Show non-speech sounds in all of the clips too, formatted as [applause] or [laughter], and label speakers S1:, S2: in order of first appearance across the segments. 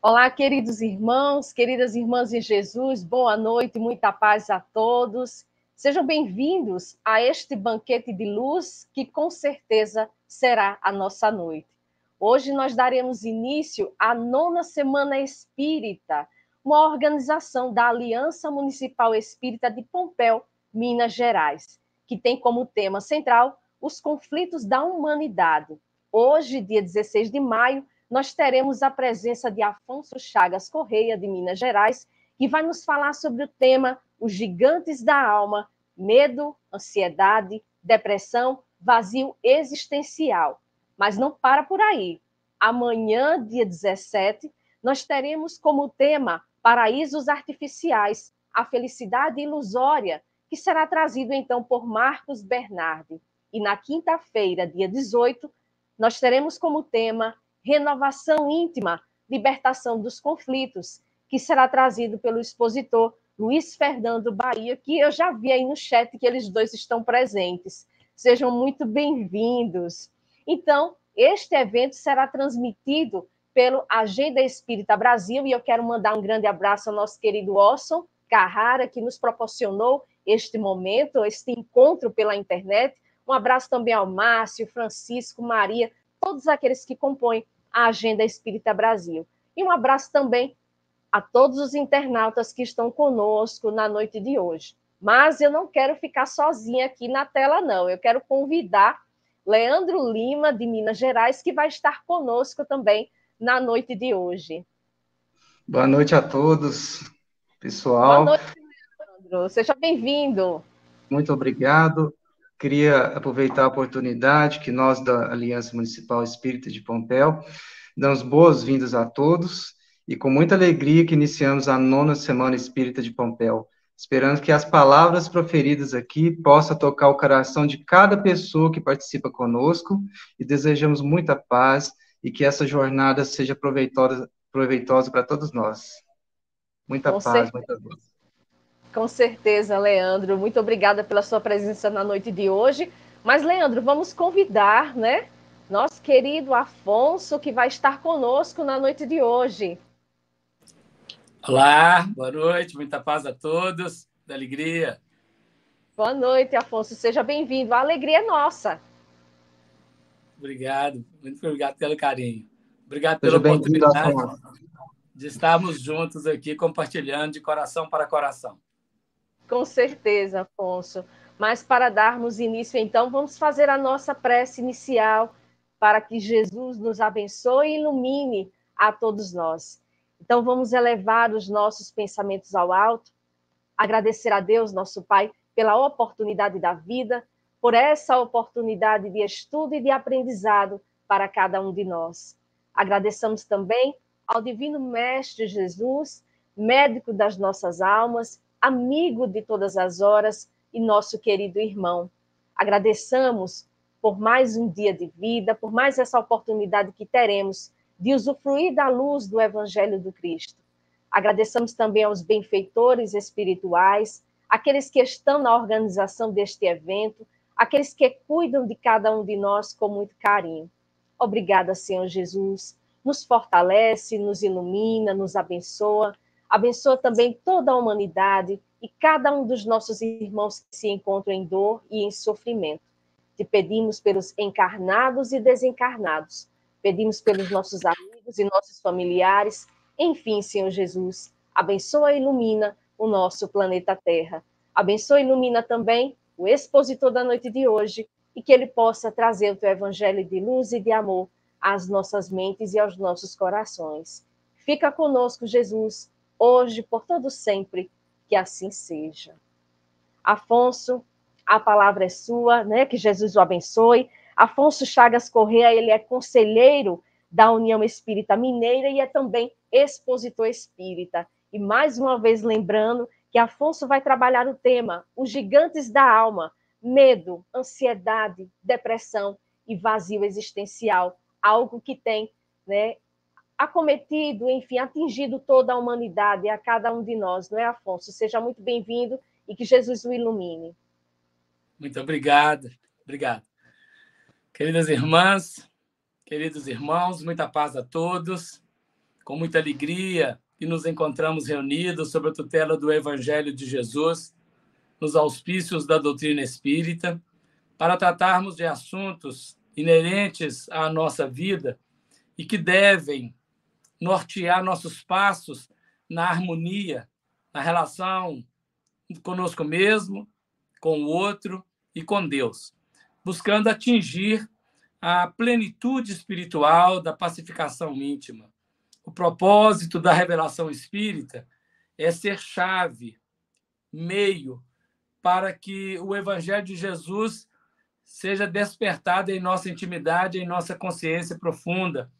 S1: Olá, queridos irmãos, queridas irmãs em Jesus, boa noite, muita paz a todos. Sejam bem-vindos a este banquete de luz que com certeza será a nossa noite. Hoje nós daremos início à nona Semana Espírita, uma organização da Aliança Municipal Espírita de Pompéu, Minas Gerais, que tem como tema central os conflitos da humanidade. Hoje, dia 16 de maio, nós teremos a presença de Afonso Chagas Correia, de Minas Gerais, que vai nos falar sobre o tema Os Gigantes da Alma, Medo, Ansiedade, Depressão, Vazio Existencial. Mas não para por aí. Amanhã, dia 17, nós teremos como tema Paraísos Artificiais, a Felicidade Ilusória, que será trazido então por Marcos Bernardi. E na quinta-feira, dia 18, nós teremos como tema Renovação Íntima, Libertação dos Conflitos, que será trazido pelo expositor Luiz Fernando Bahia, que eu já vi aí no chat que eles dois estão presentes. Sejam muito bem-vindos. Então, este evento será transmitido pelo Agenda Espírita Brasil e eu quero mandar um grande abraço ao nosso querido Orson Carrara, que nos proporcionou este momento, este encontro pela internet. Um abraço também ao Márcio, Francisco, Maria, todos aqueles que compõem a Agenda Espírita Brasil. E um abraço também a todos os internautas que estão conosco na noite de hoje. Mas eu não quero ficar sozinha aqui na tela, não. Eu quero convidar Leandro Lima, de Minas Gerais, que vai estar conosco também na noite de hoje.
S2: Boa noite a todos, pessoal. Boa
S1: noite, Leandro. Seja bem-vindo.
S2: Muito obrigado queria aproveitar a oportunidade que nós da Aliança Municipal Espírita de Pompéu damos boas-vindas a todos e com muita alegria que iniciamos a nona Semana Espírita de Pompéu, esperando que as palavras proferidas aqui possam tocar o coração de cada pessoa que participa conosco e desejamos muita paz e que essa jornada seja proveitosa, proveitosa para todos nós. Muita com paz, certeza. muita
S1: luz. Com certeza, Leandro. Muito obrigada pela sua presença na noite de hoje. Mas, Leandro, vamos convidar, né? Nosso querido Afonso, que vai estar conosco na noite de hoje.
S3: Olá, boa noite, muita paz a todos, da alegria.
S1: Boa noite, Afonso, seja bem-vindo. A alegria é nossa.
S3: Obrigado, muito obrigado pelo carinho. Obrigado seja pela oportunidade de estarmos juntos aqui compartilhando de coração para coração.
S1: Com certeza, Afonso. Mas para darmos início, então, vamos fazer a nossa prece inicial para que Jesus nos abençoe e ilumine a todos nós. Então, vamos elevar os nossos pensamentos ao alto, agradecer a Deus, nosso Pai, pela oportunidade da vida, por essa oportunidade de estudo e de aprendizado para cada um de nós. Agradecemos também ao Divino Mestre Jesus, médico das nossas almas, amigo de todas as horas e nosso querido irmão. Agradeçamos por mais um dia de vida, por mais essa oportunidade que teremos de usufruir da luz do Evangelho do Cristo. Agradecemos também aos benfeitores espirituais, aqueles que estão na organização deste evento, aqueles que cuidam de cada um de nós com muito carinho. Obrigada, Senhor Jesus. Nos fortalece, nos ilumina, nos abençoa Abençoa também toda a humanidade e cada um dos nossos irmãos que se encontram em dor e em sofrimento. Te pedimos pelos encarnados e desencarnados. Pedimos pelos nossos amigos e nossos familiares. Enfim, Senhor Jesus, abençoa e ilumina o nosso planeta Terra. Abençoa e ilumina também o expositor da noite de hoje e que ele possa trazer o teu evangelho de luz e de amor às nossas mentes e aos nossos corações. Fica conosco, Jesus, hoje, por todo sempre, que assim seja. Afonso, a palavra é sua, né? Que Jesus o abençoe. Afonso Chagas Correa, ele é conselheiro da União Espírita Mineira e é também expositor espírita. E mais uma vez lembrando que Afonso vai trabalhar o tema Os Gigantes da Alma, medo, ansiedade, depressão e vazio existencial, algo que tem né, acometido, enfim, atingido toda a humanidade, a cada um de nós, não é, Afonso? Seja muito bem-vindo e que Jesus o ilumine.
S3: Muito obrigado, obrigado. Queridas irmãs, queridos irmãos, muita paz a todos. Com muita alegria que nos encontramos reunidos sob a tutela do Evangelho de Jesus, nos auspícios da doutrina espírita, para tratarmos de assuntos inerentes à nossa vida e que devem nortear nossos passos na harmonia, na relação conosco mesmo, com o outro e com Deus, buscando atingir a plenitude espiritual da pacificação íntima. O propósito da revelação espírita é ser chave, meio para que o evangelho de Jesus seja despertado em nossa intimidade, em nossa consciência profunda,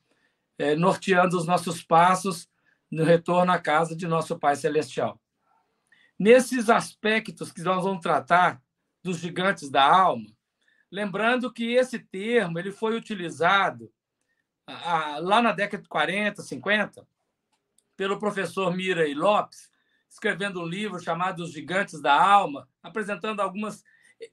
S3: é, norteando os nossos passos no retorno à casa de nosso Pai Celestial. Nesses aspectos que nós vamos tratar dos gigantes da alma, lembrando que esse termo ele foi utilizado a, lá na década de 40, 50, pelo professor Mirai Lopes, escrevendo um livro chamado Os Gigantes da Alma, apresentando algumas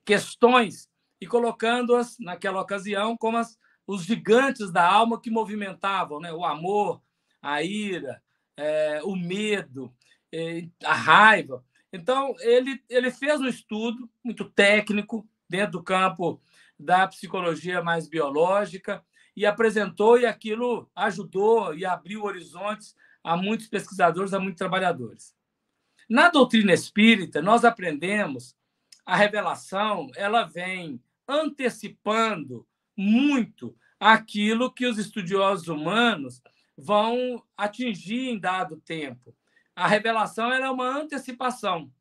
S3: questões e colocando-as, naquela ocasião, como as os gigantes da alma que movimentavam né? o amor, a ira, é, o medo, é, a raiva. Então, ele, ele fez um estudo muito técnico dentro do campo da psicologia mais biológica e apresentou, e aquilo ajudou e abriu horizontes a muitos pesquisadores, a muitos trabalhadores. Na doutrina espírita, nós aprendemos a revelação, ela vem antecipando muito aquilo que os estudiosos humanos vão atingir em dado tempo. A revelação é uma antecipação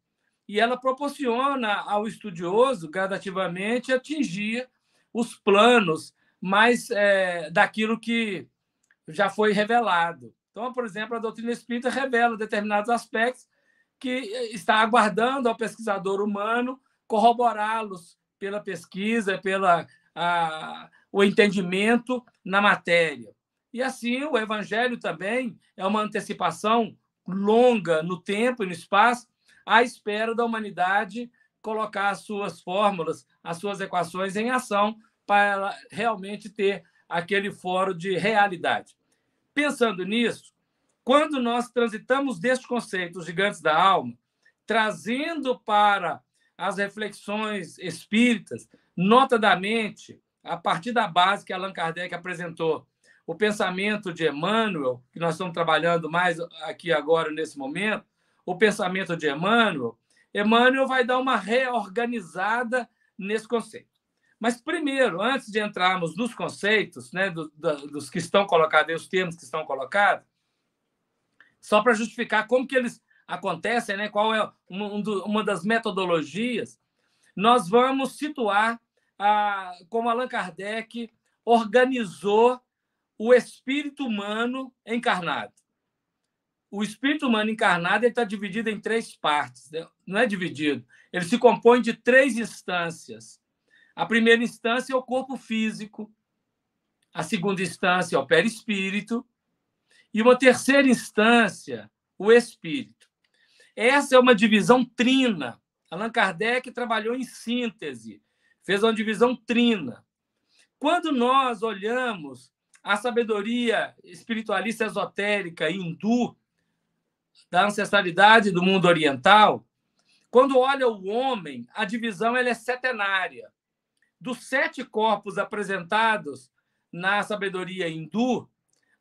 S3: e ela proporciona ao estudioso gradativamente atingir os planos mais é, daquilo que já foi revelado. Então, por exemplo, a doutrina espírita revela determinados aspectos que é, está aguardando ao pesquisador humano corroborá-los pela pesquisa, pela a, o entendimento na matéria. E assim, o Evangelho também é uma antecipação longa no tempo e no espaço, à espera da humanidade colocar as suas fórmulas, as suas equações em ação para ela realmente ter aquele fórum de realidade. Pensando nisso, quando nós transitamos deste conceito, os gigantes da alma, trazendo para as reflexões espíritas, notadamente a partir da base que Allan Kardec apresentou. O pensamento de Emmanuel, que nós estamos trabalhando mais aqui agora nesse momento, o pensamento de Emmanuel, Emmanuel vai dar uma reorganizada nesse conceito. Mas primeiro, antes de entrarmos nos conceitos, né, do, do, dos que estão colocados, os termos que estão colocados, só para justificar como que eles acontecem, né, qual é uma das metodologias, nós vamos situar a, como Allan Kardec organizou o espírito humano encarnado. O espírito humano encarnado está dividido em três partes, né? não é dividido. Ele se compõe de três instâncias. A primeira instância é o corpo físico, a segunda instância é o perispírito, e uma terceira instância, o espírito. Essa é uma divisão trina. Allan Kardec trabalhou em síntese fez uma divisão trina. Quando nós olhamos a sabedoria espiritualista esotérica hindu, da ancestralidade do mundo oriental, quando olha o homem, a divisão ela é setenária. Dos sete corpos apresentados na sabedoria hindu,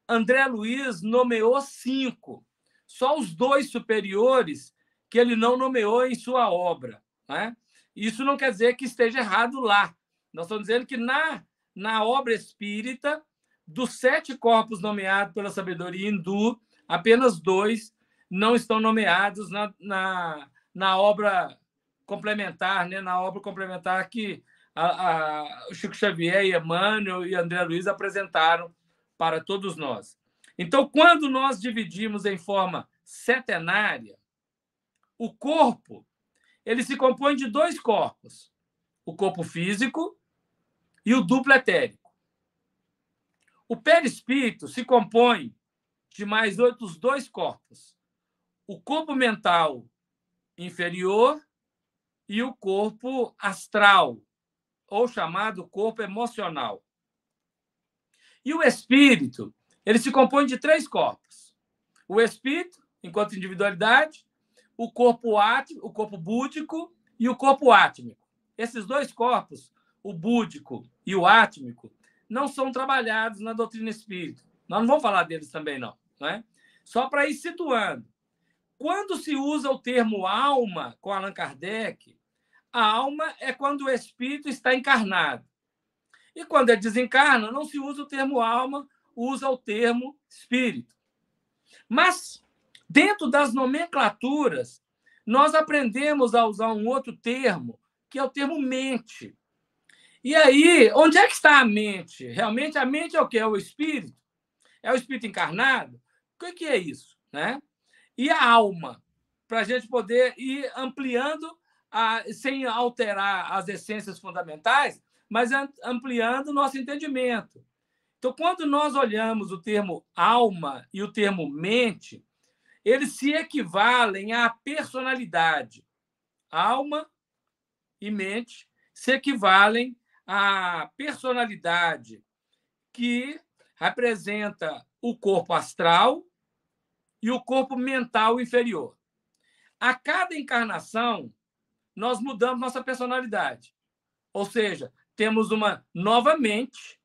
S3: André Luiz nomeou cinco, só os dois superiores que ele não nomeou em sua obra. Né? Isso não quer dizer que esteja errado lá. Nós estamos dizendo que na, na obra espírita, dos sete corpos nomeados pela sabedoria hindu, apenas dois não estão nomeados na, na, na obra complementar, né? na obra complementar que a, a, o Chico Xavier, e Emmanuel e André Luiz apresentaram para todos nós. Então, quando nós dividimos em forma setenária, o corpo ele se compõe de dois corpos: o corpo físico e o duplo etérico. O perispírito se compõe de mais outros dois corpos: o corpo mental inferior e o corpo astral, ou chamado corpo emocional. E o espírito, ele se compõe de três corpos: o espírito, enquanto individualidade, o corpo átmico, o corpo búdico e o corpo átmico. Esses dois corpos, o búdico e o átmico, não são trabalhados na doutrina espírita. Nós não vamos falar deles também, não. não é? Só para ir situando. Quando se usa o termo alma com Allan Kardec, a alma é quando o espírito está encarnado. E quando é desencarna, não se usa o termo alma, usa o termo espírito. Mas Dentro das nomenclaturas, nós aprendemos a usar um outro termo, que é o termo mente. E aí, onde é que está a mente? Realmente, a mente é o que? É o espírito? É o espírito encarnado? O que é isso? Né? E a alma? Para a gente poder ir ampliando, a, sem alterar as essências fundamentais, mas ampliando o nosso entendimento. Então, quando nós olhamos o termo alma e o termo mente, eles se equivalem à personalidade. Alma e mente se equivalem à personalidade que representa o corpo astral e o corpo mental inferior. A cada encarnação, nós mudamos nossa personalidade. Ou seja, temos uma nova mente,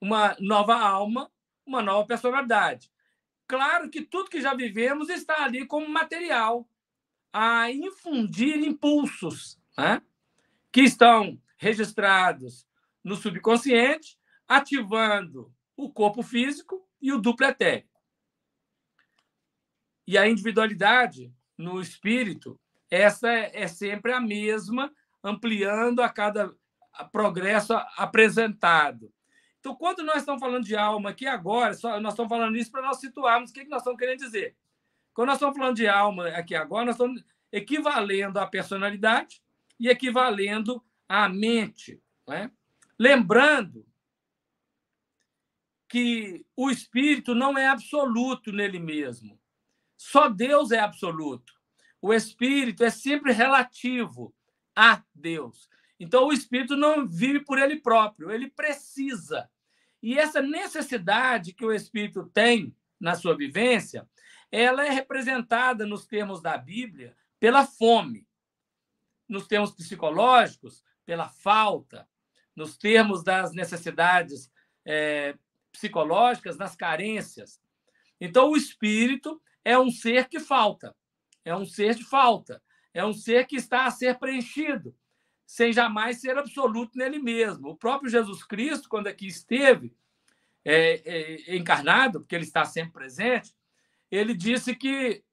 S3: uma nova alma, uma nova personalidade. Claro que tudo que já vivemos está ali como material a infundir impulsos né? que estão registrados no subconsciente, ativando o corpo físico e o duplo etérico. E a individualidade no espírito, essa é sempre a mesma, ampliando a cada progresso apresentado. Então, quando nós estamos falando de alma aqui agora, só, nós estamos falando isso para nós situarmos o que, que nós estamos querendo dizer. Quando nós estamos falando de alma aqui agora, nós estamos equivalendo à personalidade e equivalendo à mente. Né? Lembrando que o espírito não é absoluto nele mesmo. Só Deus é absoluto. O espírito é sempre relativo a Deus. Então, o espírito não vive por ele próprio, ele precisa e essa necessidade que o espírito tem na sua vivência, ela é representada nos termos da Bíblia pela fome, nos termos psicológicos, pela falta, nos termos das necessidades é, psicológicas, nas carências. Então, o espírito é um ser que falta, é um ser de falta, é um ser que está a ser preenchido, sem jamais ser absoluto nele mesmo. O próprio Jesus Cristo, quando aqui esteve é, é, encarnado, porque ele está sempre presente, ele disse que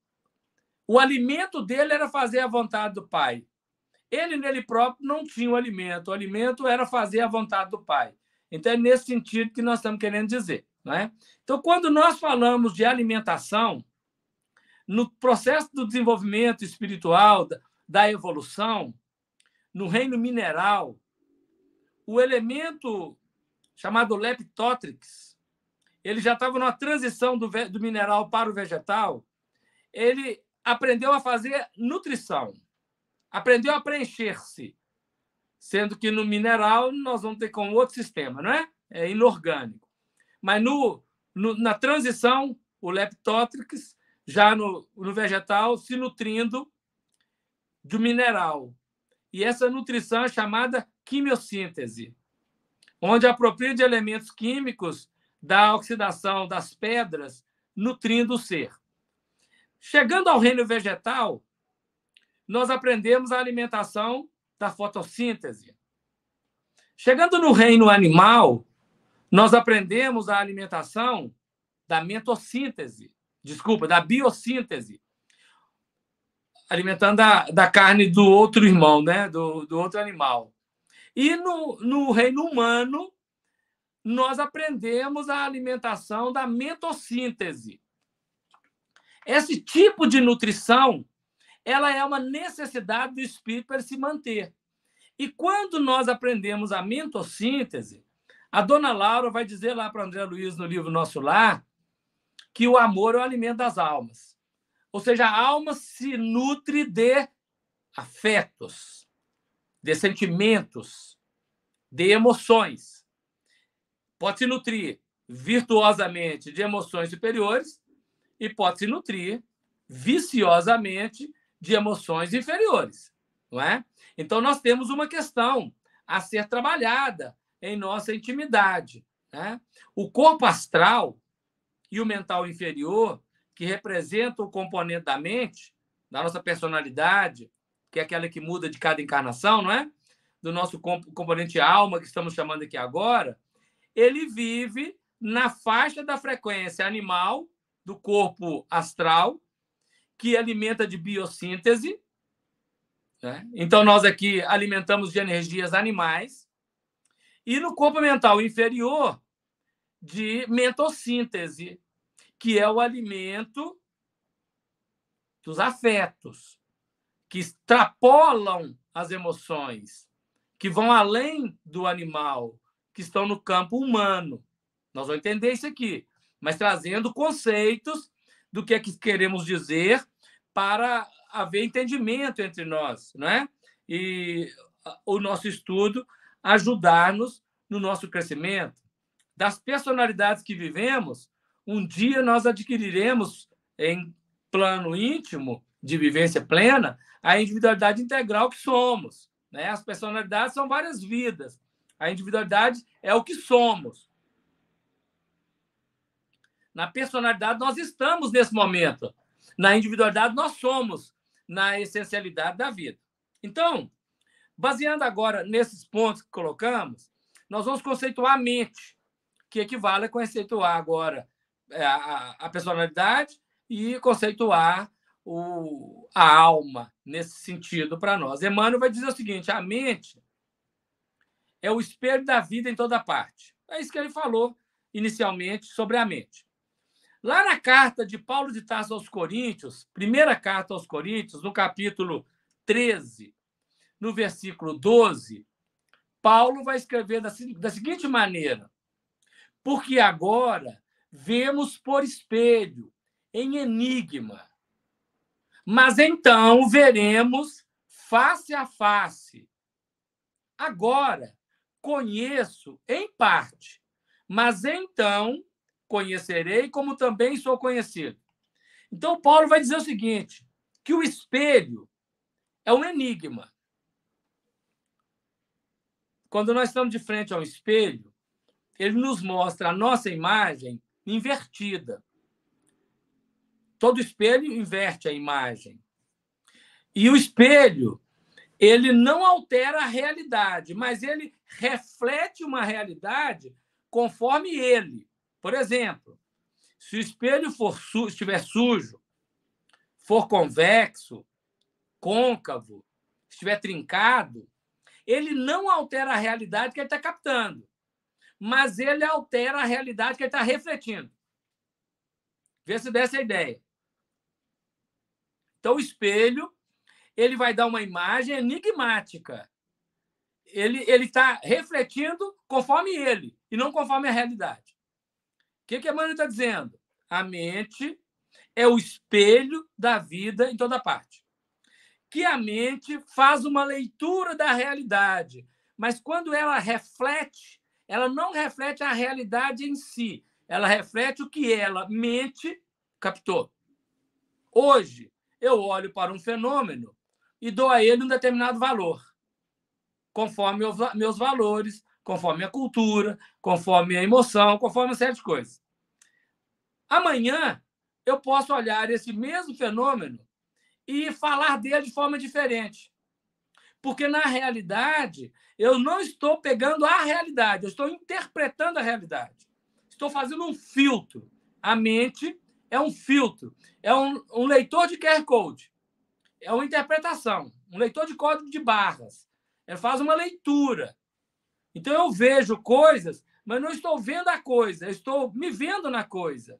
S3: o alimento dele era fazer a vontade do Pai. Ele, nele próprio, não tinha o alimento. O alimento era fazer a vontade do Pai. Então, é nesse sentido que nós estamos querendo dizer. Né? Então, quando nós falamos de alimentação, no processo do desenvolvimento espiritual, da, da evolução, no reino mineral, o elemento chamado Leptotrix, ele já estava numa transição do, do mineral para o vegetal, ele aprendeu a fazer nutrição, aprendeu a preencher-se, sendo que no mineral nós vamos ter com outro sistema, não é? É inorgânico. Mas no, no na transição, o Leptotrix, já no, no vegetal, se nutrindo do mineral. E essa nutrição é chamada quimiossíntese, onde apropria de elementos químicos da oxidação das pedras, nutrindo o ser. Chegando ao reino vegetal, nós aprendemos a alimentação da fotossíntese. Chegando no reino animal, nós aprendemos a alimentação da mentossíntese, desculpa, da biossíntese, alimentando da, da carne do outro irmão, né? do, do outro animal. E no, no reino humano, nós aprendemos a alimentação da mentossíntese. Esse tipo de nutrição ela é uma necessidade do espírito para se manter. E quando nós aprendemos a mentossíntese, a dona Laura vai dizer lá para André Luiz no livro Nosso Lar que o amor é o alimento das almas. Ou seja, a alma se nutre de afetos, de sentimentos, de emoções. Pode se nutrir virtuosamente de emoções superiores e pode se nutrir viciosamente de emoções inferiores, não é? Então nós temos uma questão a ser trabalhada em nossa intimidade, né? O corpo astral e o mental inferior que representa o componente da mente, da nossa personalidade, que é aquela que muda de cada encarnação, não é? Do nosso componente alma, que estamos chamando aqui agora, ele vive na faixa da frequência animal do corpo astral, que alimenta de biossíntese. Né? Então, nós aqui alimentamos de energias animais. E no corpo mental inferior, de mentossíntese, que é o alimento dos afetos, que extrapolam as emoções, que vão além do animal, que estão no campo humano. Nós vamos entender isso aqui, mas trazendo conceitos do que é que queremos dizer para haver entendimento entre nós, né? E o nosso estudo ajudar-nos no nosso crescimento. Das personalidades que vivemos, um dia nós adquiriremos em plano íntimo de vivência plena a individualidade integral que somos. Né? As personalidades são várias vidas. A individualidade é o que somos. Na personalidade, nós estamos nesse momento. Na individualidade, nós somos na essencialidade da vida. Então, baseando agora nesses pontos que colocamos, nós vamos conceituar a mente, que equivale a conceituar agora é, a, a personalidade e conceituar o, a alma nesse sentido para nós. Emmanuel vai dizer o seguinte: a mente é o espelho da vida em toda parte. É isso que ele falou inicialmente sobre a mente. Lá na carta de Paulo de Tarso aos Coríntios, primeira carta aos Coríntios, no capítulo 13, no versículo 12, Paulo vai escrever da, da seguinte maneira: Porque agora vemos por espelho, em enigma. Mas então veremos face a face. Agora conheço em parte, mas então conhecerei como também sou conhecido. Então Paulo vai dizer o seguinte, que o espelho é um enigma. Quando nós estamos de frente ao espelho, ele nos mostra a nossa imagem invertida. Todo espelho inverte a imagem. E o espelho, ele não altera a realidade, mas ele reflete uma realidade conforme ele. Por exemplo, se o espelho for su estiver sujo, for convexo, côncavo, estiver trincado, ele não altera a realidade que ele está captando mas ele altera a realidade que ele está refletindo. Vê se dessa ideia. Então, o espelho, ele vai dar uma imagem enigmática. Ele está refletindo conforme ele, e não conforme a realidade. O que, que Emmanuel está dizendo? A mente é o espelho da vida em toda parte. Que a mente faz uma leitura da realidade, mas quando ela reflete ela não reflete a realidade em si, ela reflete o que ela mente captou. Hoje, eu olho para um fenômeno e dou a ele um determinado valor, conforme meus valores, conforme a cultura, conforme a emoção, conforme uma série de coisas. Amanhã, eu posso olhar esse mesmo fenômeno e falar dele de forma diferente. Porque, na realidade, eu não estou pegando a realidade, eu estou interpretando a realidade. Estou fazendo um filtro. A mente é um filtro, é um, um leitor de QR Code, é uma interpretação, um leitor de código de barras. Ele faz uma leitura. Então, eu vejo coisas, mas não estou vendo a coisa, eu estou me vendo na coisa.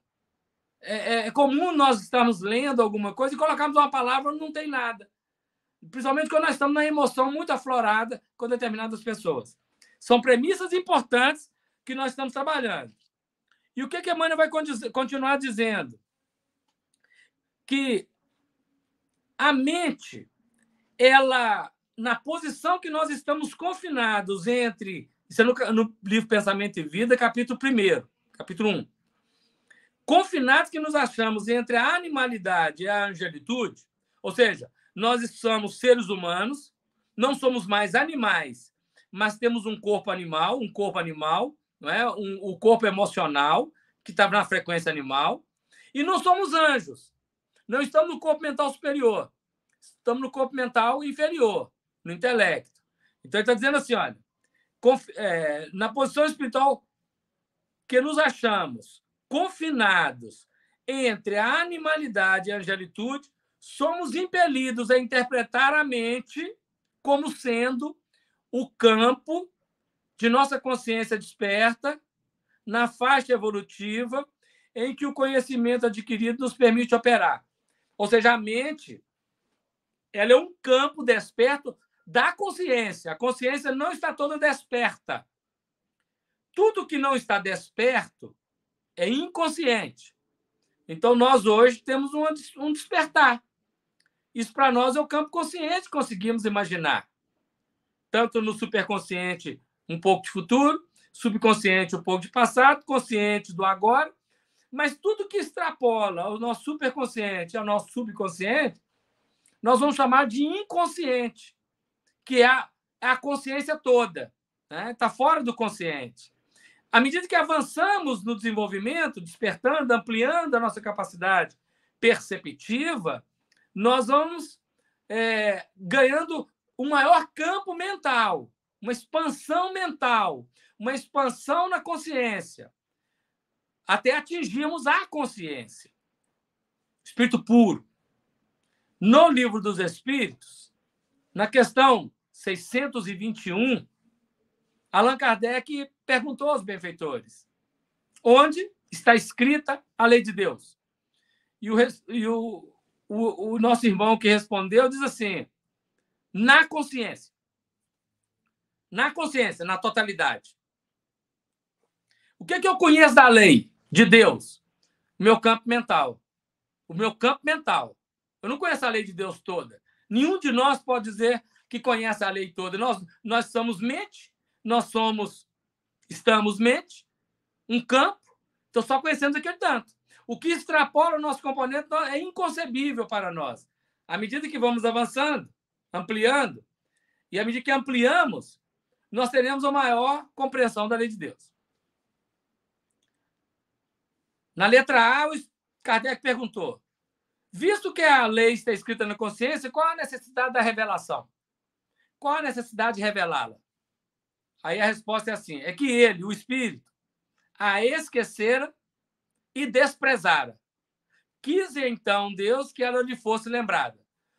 S3: É, é, é comum nós estarmos lendo alguma coisa e colocarmos uma palavra não tem nada principalmente quando nós estamos na emoção muito aflorada com determinadas pessoas. São premissas importantes que nós estamos trabalhando. E o que, que Emmanuel vai continuar dizendo? Que a mente, ela, na posição que nós estamos confinados entre. Isso é no, no livro Pensamento e Vida, capítulo 1, capítulo 1. Confinados que nos achamos entre a animalidade e a angelitude, ou seja, nós somos seres humanos, não somos mais animais, mas temos um corpo animal, um corpo animal, não é? Um, o corpo emocional, que está na frequência animal, e não somos anjos. Não estamos no corpo mental superior, estamos no corpo mental inferior, no intelecto. Então, ele está dizendo assim: olha, é, na posição espiritual que nos achamos confinados entre a animalidade e a angelitude, somos impelidos a interpretar a mente como sendo o campo de nossa consciência desperta, na faixa evolutiva, em que o conhecimento adquirido nos permite operar. Ou seja, a mente ela é um campo desperto da consciência. A consciência não está toda desperta. Tudo que não está desperto é inconsciente. Então, nós hoje temos um despertar. Isso para nós é o campo consciente, conseguimos imaginar. Tanto no superconsciente, um pouco de futuro, subconsciente, um pouco de passado, consciente do agora. Mas tudo que extrapola o nosso superconsciente, ao nosso subconsciente, nós vamos chamar de inconsciente, que é a, é a consciência toda. Está né? Tá fora do consciente. À medida que avançamos no desenvolvimento, despertando, ampliando a nossa capacidade perceptiva, nós vamos é, ganhando um maior campo mental, uma expansão mental, uma expansão na consciência, até atingirmos a consciência, espírito puro. No livro dos Espíritos, na questão 621, Allan Kardec perguntou aos benfeitores: onde está escrita a lei de Deus? E o, e o o, o nosso irmão que respondeu diz assim: na consciência. Na consciência, na totalidade. O que, que eu conheço da lei de Deus? O meu campo mental. O meu campo mental. Eu não conheço a lei de Deus toda. Nenhum de nós pode dizer que conhece a lei toda. Nós, nós somos mente, nós somos, estamos mente, um campo, Estou só conhecemos aquele tanto. O que extrapola o nosso componente é inconcebível para nós. À medida que vamos avançando, ampliando, e à medida que ampliamos, nós teremos uma maior compreensão da lei de Deus. Na letra A, o Kardec perguntou: visto que a lei está escrita na consciência, qual a necessidade da revelação? Qual a necessidade de revelá-la? Aí a resposta é assim: é que ele, o Espírito, a esquecera e desprezara. Quis então Deus que ela lhe fosse lembrada.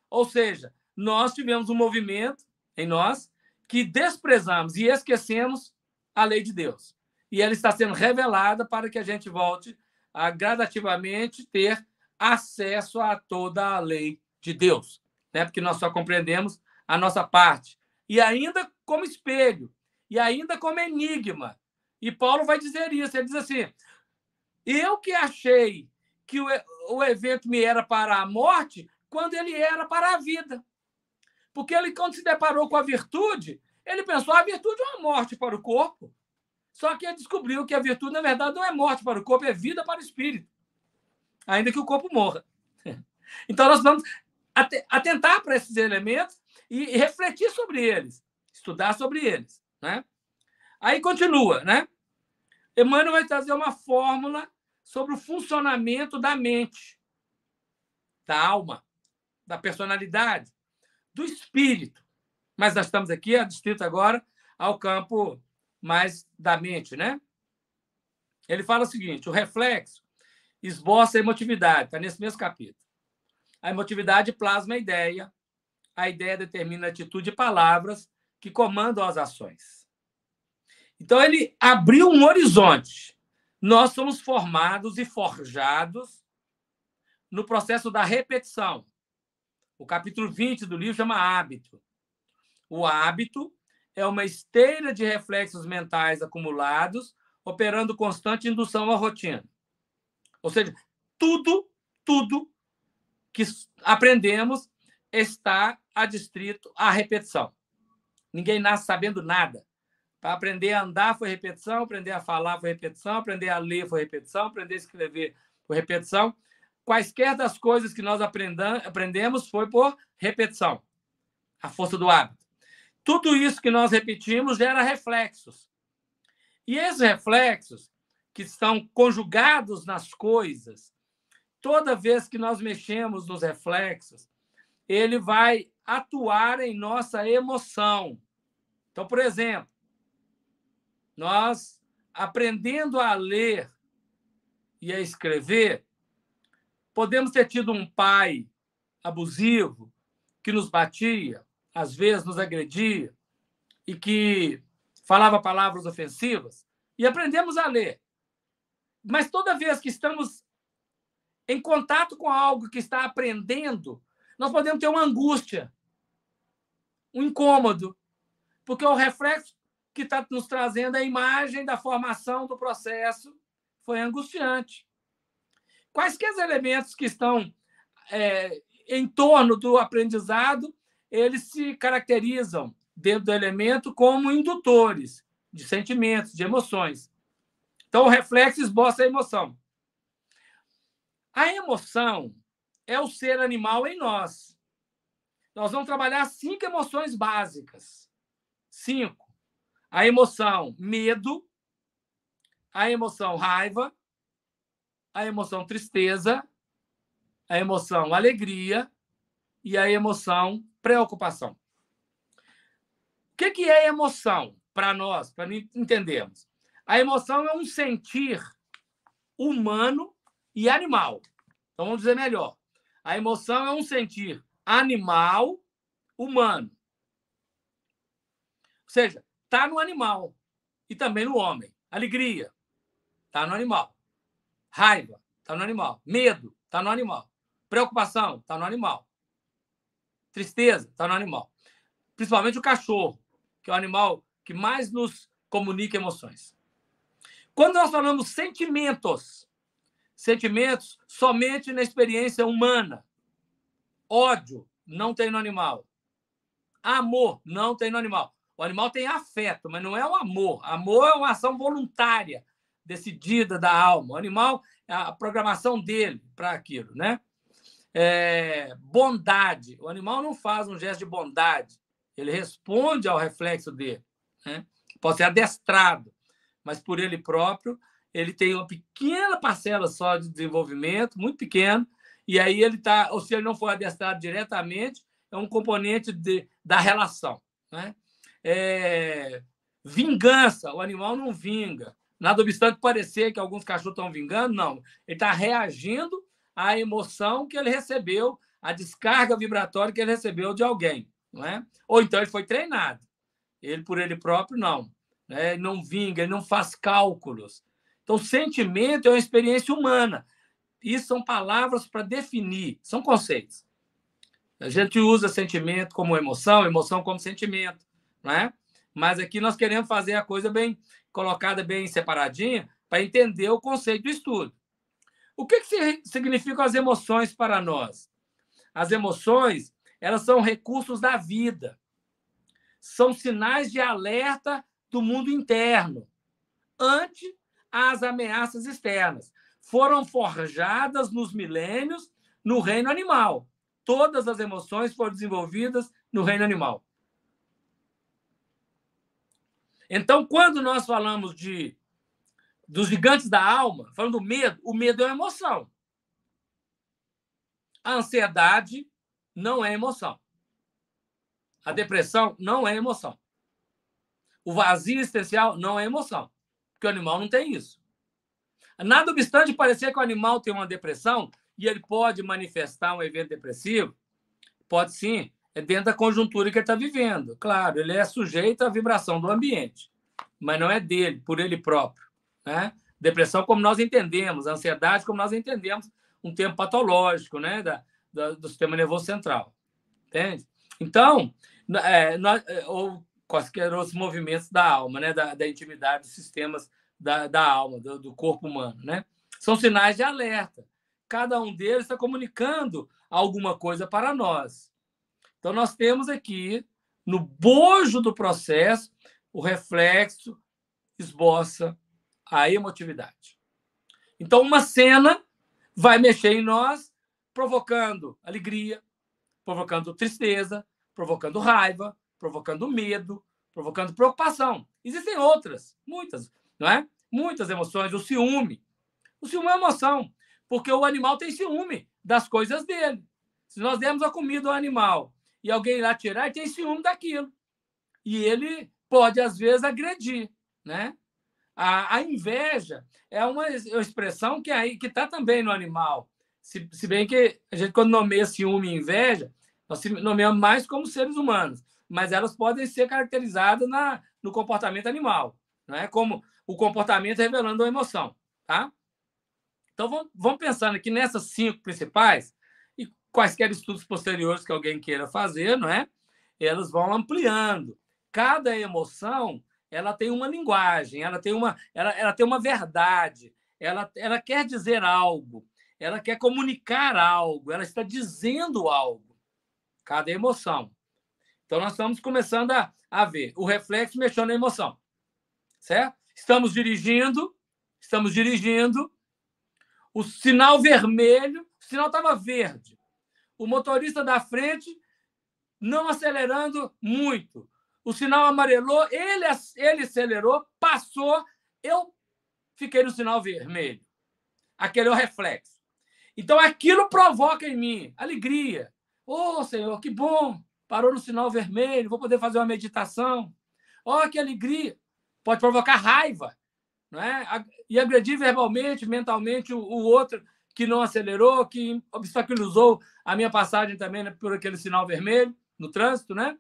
S3: Ou seja, nós tivemos um movimento em nós que desprezamos e esquecemos a lei de Deus. E ela está sendo revelada para que a gente volte a gradativamente ter acesso a toda a lei de Deus, né? Porque nós só compreendemos a nossa parte e ainda como espelho e ainda como enigma. E Paulo vai dizer isso, ele diz assim: eu que achei que o, o evento me era para a morte quando ele era para a vida. Porque ele, quando se deparou com a virtude, ele pensou a virtude é uma morte para o corpo. Só que ele descobriu que a virtude, na verdade, não é morte para o corpo, é vida para o espírito. Ainda que o corpo morra. [laughs] Então, nós vamos atentar para esses elementos e refletir sobre eles, estudar sobre eles. Né? Aí continua, né? Emmanuel vai trazer uma fórmula sobre o funcionamento da mente, da alma, da personalidade, do espírito. Mas nós estamos aqui, adstrito é agora, ao campo mais da mente, né? Ele fala o seguinte: o reflexo esboça a emotividade, está nesse mesmo capítulo. A emotividade plasma a ideia, a ideia determina a atitude e palavras que comandam as ações. Então, ele abriu um horizonte nós somos formados e forjados no processo da repetição. O capítulo 20 do livro chama Hábito. O hábito é uma esteira de reflexos mentais acumulados, operando constante indução à rotina. Ou seja, tudo, tudo que aprendemos está adstrito à repetição. Ninguém nasce sabendo nada. Aprender a andar foi repetição, aprender a falar foi repetição, aprender a ler foi repetição, aprender a escrever foi repetição. Quaisquer das coisas que nós aprendemos foi por repetição, a força do hábito. Tudo isso que nós repetimos gera reflexos. E esses reflexos, que estão conjugados nas coisas, toda vez que nós mexemos nos reflexos, ele vai atuar em nossa emoção. Então, por exemplo, nós, aprendendo a ler e a escrever, podemos ter tido um pai abusivo que nos batia, às vezes nos agredia e que falava palavras ofensivas, e aprendemos a ler. Mas toda vez que estamos em contato com algo que está aprendendo, nós podemos ter uma angústia, um incômodo, porque o reflexo que está nos trazendo a imagem da formação do processo foi angustiante. quais que é os elementos que estão é, em torno do aprendizado, eles se caracterizam dentro do elemento como indutores de sentimentos, de emoções. Então, o reflexo esboça a emoção. A emoção é o ser animal em nós. Nós vamos trabalhar cinco emoções básicas. Cinco. A emoção medo, a emoção raiva, a emoção tristeza, a emoção alegria e a emoção preocupação. O que, que é emoção para nós, para entendermos? A emoção é um sentir humano e animal. Então vamos dizer melhor. A emoção é um sentir animal, humano. Ou seja, está no animal e também no homem. Alegria está no animal. Raiva está no animal. Medo está no animal. Preocupação está no animal. Tristeza está no animal. Principalmente o cachorro, que é o animal que mais nos comunica emoções. Quando nós falamos sentimentos, sentimentos somente na experiência humana. Ódio não tem no animal. Amor não tem no animal. O animal tem afeto, mas não é o amor. Amor é uma ação voluntária, decidida da alma. O animal, a programação dele para aquilo, né? É, bondade. O animal não faz um gesto de bondade. Ele responde ao reflexo dele. Né? Pode ser adestrado, mas por ele próprio, ele tem uma pequena parcela só de desenvolvimento, muito pequeno, e aí ele está, ou se ele não for adestrado diretamente, é um componente de, da relação. Né? é, vingança. O animal não vinga. Nada obstante parecer que alguns cachorros estão vingando, não. Ele está reagindo à emoção que ele recebeu, à descarga vibratória que ele recebeu de alguém. Não é? Ou então ele foi treinado. Ele por ele próprio, não. Né? Ele não vinga, ele não faz cálculos. Então, sentimento é uma experiência humana. Isso são palavras para definir, são conceitos. A gente usa sentimento como emoção, emoção como sentimento né? Mas aqui nós queremos fazer a coisa bem colocada, bem separadinha, para entender o conceito do estudo. O que, que significam as emoções para nós? As emoções, elas são recursos da vida. São sinais de alerta do mundo interno ante as ameaças externas. Foram forjadas nos milênios no reino animal. Todas as emoções foram desenvolvidas no reino animal. Então, quando nós falamos de dos gigantes da alma, falando do medo, o medo é uma emoção. A ansiedade não é emoção. A depressão não é emoção. O vazio existencial não é emoção, porque o animal não tem isso. Nada obstante parecer que o animal tem uma depressão e ele pode manifestar um evento depressivo, pode sim, é dentro da conjuntura que ele está vivendo. Claro, ele é sujeito à vibração do ambiente, mas não é dele, por ele próprio. Né? Depressão, como nós entendemos, ansiedade, como nós entendemos, um tempo patológico né? da, da do sistema nervoso central. Entende? Então, é, nós, é, ou quaisquer outros movimentos da alma, né? da, da intimidade, dos sistemas da, da alma, do, do corpo humano. Né? São sinais de alerta. Cada um deles está comunicando alguma coisa para nós. Então, nós temos aqui, no bojo do processo, o reflexo esboça a emotividade. Então, uma cena vai mexer em nós, provocando alegria, provocando tristeza, provocando raiva, provocando medo, provocando preocupação. Existem outras, muitas, não é? Muitas emoções. O ciúme. O ciúme é emoção, porque o animal tem ciúme das coisas dele. Se nós dermos a comida ao animal e alguém lá tirar, e ah, tem ciúme daquilo. E ele pode, às vezes, agredir. Né? A, a inveja é uma é expressão que aí que está também no animal. Se, se, bem que a gente, quando nomeia ciúme e inveja, nós nomeamos mais como seres humanos, mas elas podem ser caracterizadas na, no comportamento animal, não é? Como o comportamento revelando a emoção, tá? Então vamos, vamos pensando aqui nessas cinco principais quaisquer estudos posteriores que alguém queira fazer, não é? Elas vão ampliando. Cada emoção, ela tem uma linguagem, ela tem uma, ela, ela tem uma verdade, ela, ela quer dizer algo, ela quer comunicar algo, ela está dizendo algo. Cada emoção. Então, nós estamos começando a, a ver. O reflexo mexendo na emoção, certo? Estamos dirigindo, estamos dirigindo. O sinal vermelho, o sinal estava verde o motorista da frente não acelerando muito. O sinal amarelou, ele, ele acelerou, passou, eu fiquei no sinal vermelho. Aquele é o reflexo. Então aquilo provoca em mim alegria. Ô oh, Senhor, que bom! Parou no sinal vermelho, vou poder fazer uma meditação. Ó, oh, que alegria! Pode provocar raiva, não é? E agredir verbalmente, mentalmente o, o outro que não acelerou, que obstaculizou a minha passagem também né, por aquele sinal vermelho no trânsito, né?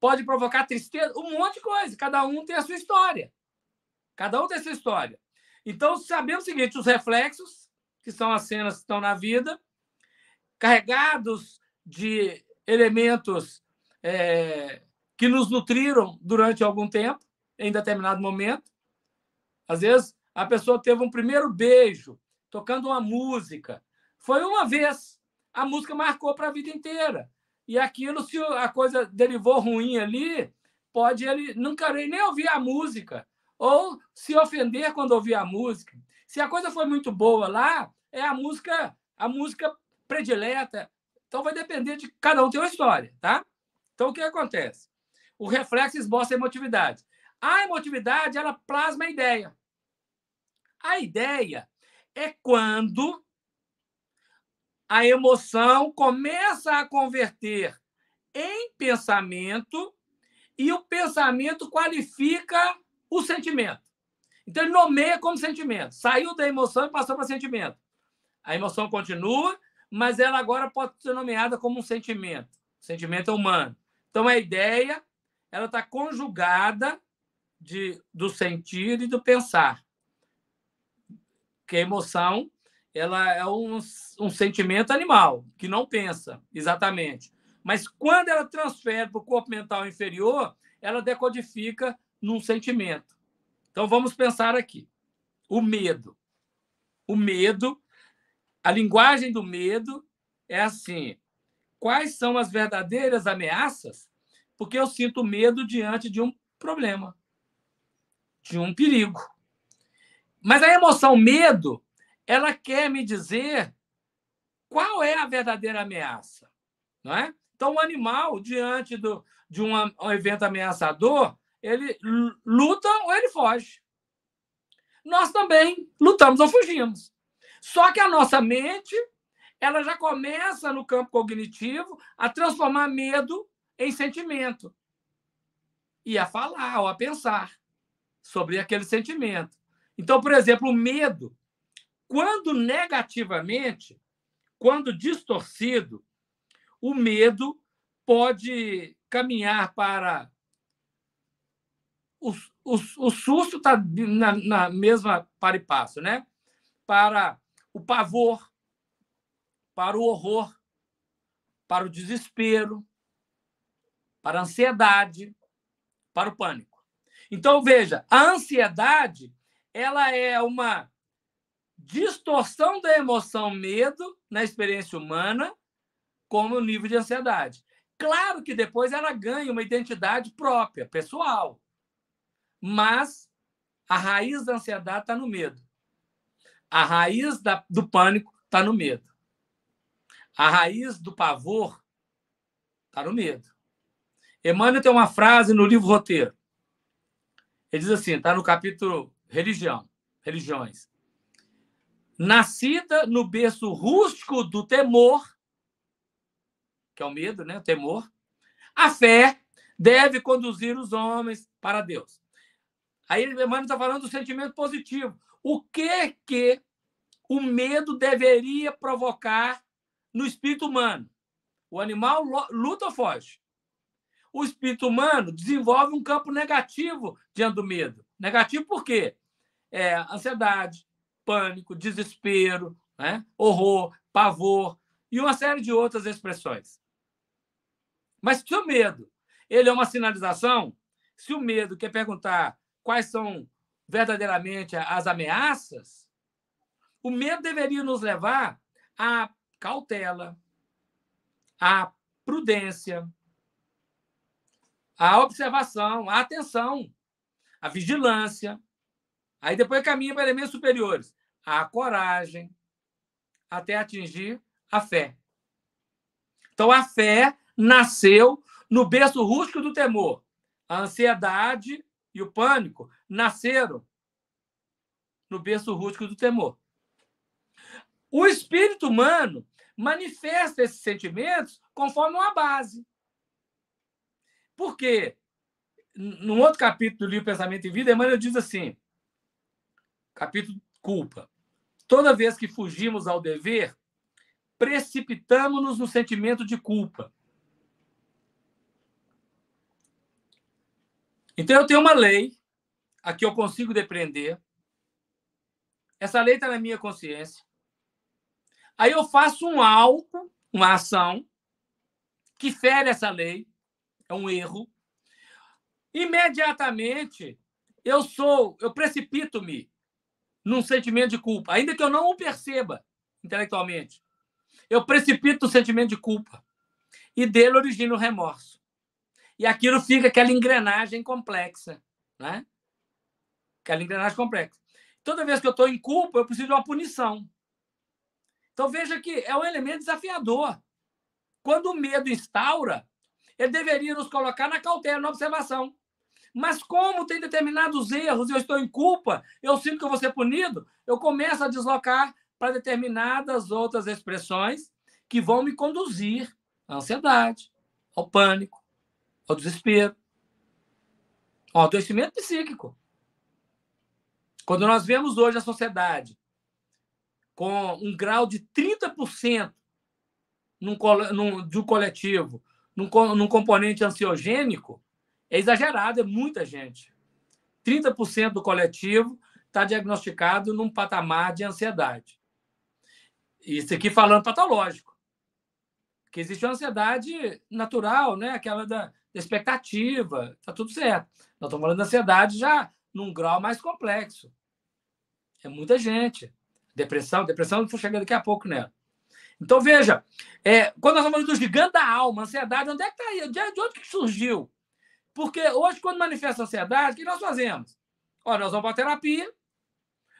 S3: Pode provocar tristeza, um monte de coisa. Cada um tem a sua história. Cada um tem a sua história. Então, sabemos o seguinte: os reflexos, que são as cenas que estão na vida, carregados de elementos é, que nos nutriram durante algum tempo, em determinado momento. Às vezes, a pessoa teve um primeiro beijo, tocando uma música. Foi uma vez. A música marcou para a vida inteira. E aquilo, se a coisa derivou ruim ali, pode ele não querer nem ouvir a música. Ou se ofender quando ouvir a música. Se a coisa foi muito boa lá, é a música, a música predileta. Então vai depender de cada um ter uma história, tá? Então o que acontece? O reflexo esboça a emotividade. A emotividade, ela plasma a ideia. A ideia, é quando a emoção começa a converter em pensamento e o pensamento qualifica o sentimento. Então, ele nomeia como sentimento. Saiu da emoção e passou para sentimento. A emoção continua, mas ela agora pode ser nomeada como um sentimento. Sentimento é humano. Então, a ideia ela está conjugada de, do sentir e do pensar que a emoção ela é um, um sentimento animal, que não pensa exatamente. Mas quando ela transfere para o corpo mental inferior, ela decodifica num sentimento. Então vamos pensar aqui. O medo. O medo, a linguagem do medo é assim: quais são as verdadeiras ameaças? Porque eu sinto medo diante de um problema, de um perigo. Mas a emoção medo, ela quer me dizer qual é a verdadeira ameaça, não é? Então, o animal, diante do, de um, um evento ameaçador, ele luta ou ele foge. Nós também lutamos ou fugimos. Só que a nossa mente, ela já começa no campo cognitivo a transformar medo em sentimento e a falar ou a pensar sobre aquele sentimento. Então, por exemplo, o medo, quando negativamente, quando distorcido, o medo pode caminhar para. O, o, o susto está na, na mesma para e passo, né? Para o pavor, para o horror, para o desespero, para a ansiedade, para o pânico. Então, veja, a ansiedade ela é uma distorção da emoção medo na experiência humana como nível de ansiedade. Claro que depois ela ganha uma identidade própria, pessoal. Mas a raiz da ansiedade está no medo. A raiz da, do pânico está no medo. A raiz do pavor está no medo. Emmanuel tem uma frase no livro Roteiro. Ele diz assim, está no capítulo religião, religiões. Nascida no berço rústico do temor, que é o medo, né? O temor. A fé deve conduzir os homens para Deus. Aí ele está falando do sentimento positivo. O que que o medo deveria provocar no espírito humano? O animal luta ou foge? O espírito humano desenvolve um campo negativo diante do medo. Negativo por quê? é, ansiedade, pânico, desespero, né? horror, pavor e uma série de outras expressões. Mas se o medo ele é uma sinalização, se o medo quer perguntar quais são verdadeiramente as ameaças, o medo deveria nos levar à cautela, à prudência, à observação, à atenção, à vigilância, Aí depois caminha para elementos superiores. A coragem, até atingir a fé. Então a fé nasceu no berço rústico do temor. A ansiedade e o pânico nasceram no berço rústico do temor. O espírito humano manifesta esses sentimentos conforme uma base. Por quê? Num outro capítulo do livro Pensamento e Vida, Emmanuel diz assim: capítulo culpa. Toda vez que fugimos ao dever, precipitamos-nos no sentimento de culpa. Então eu tenho uma lei a que eu consigo depreender. Essa lei está na minha consciência. Aí eu faço um algo, uma ação que fere essa lei, é um erro. Imediatamente eu sou, eu precipito-me num sentimento de culpa, ainda que eu não o perceba intelectualmente. Eu precipito o sentimento de culpa e dele origina o remorso. E aquilo fica aquela engrenagem complexa, né? Aquela engrenagem complexa. Toda vez que eu estou em culpa, eu preciso de uma punição. Então veja que é um elemento desafiador. Quando o medo instaura, ele deveria nos colocar na cautela, na observação. Mas como tem determinados erros e eu estou em culpa, eu sinto que eu vou ser punido, eu começo a deslocar para determinadas outras expressões que vão me conduzir à ansiedade, ao pânico, ao desespero, ao adoecimento psíquico. Quando nós vemos hoje a sociedade com um grau de 30% num, num, de um coletivo num, num componente ansiogênico, é exagerado, é muita gente. 30% do coletivo está diagnosticado num patamar de ansiedade. Isso aqui falando patológico. Que existe uma ansiedade natural, né? aquela da, expectativa, está tudo certo. Nós estamos falando de ansiedade já num grau mais complexo. É muita gente. Depressão, depressão, estou chegando daqui a pouco nela. Então, veja, é, quando nós falamos falando do gigante da alma, ansiedade, onde é que está aí? De onde que surgiu? Porque hoje, quando manifesta ansiedade, o que nós fazemos? Olha, nós vamos para a terapia,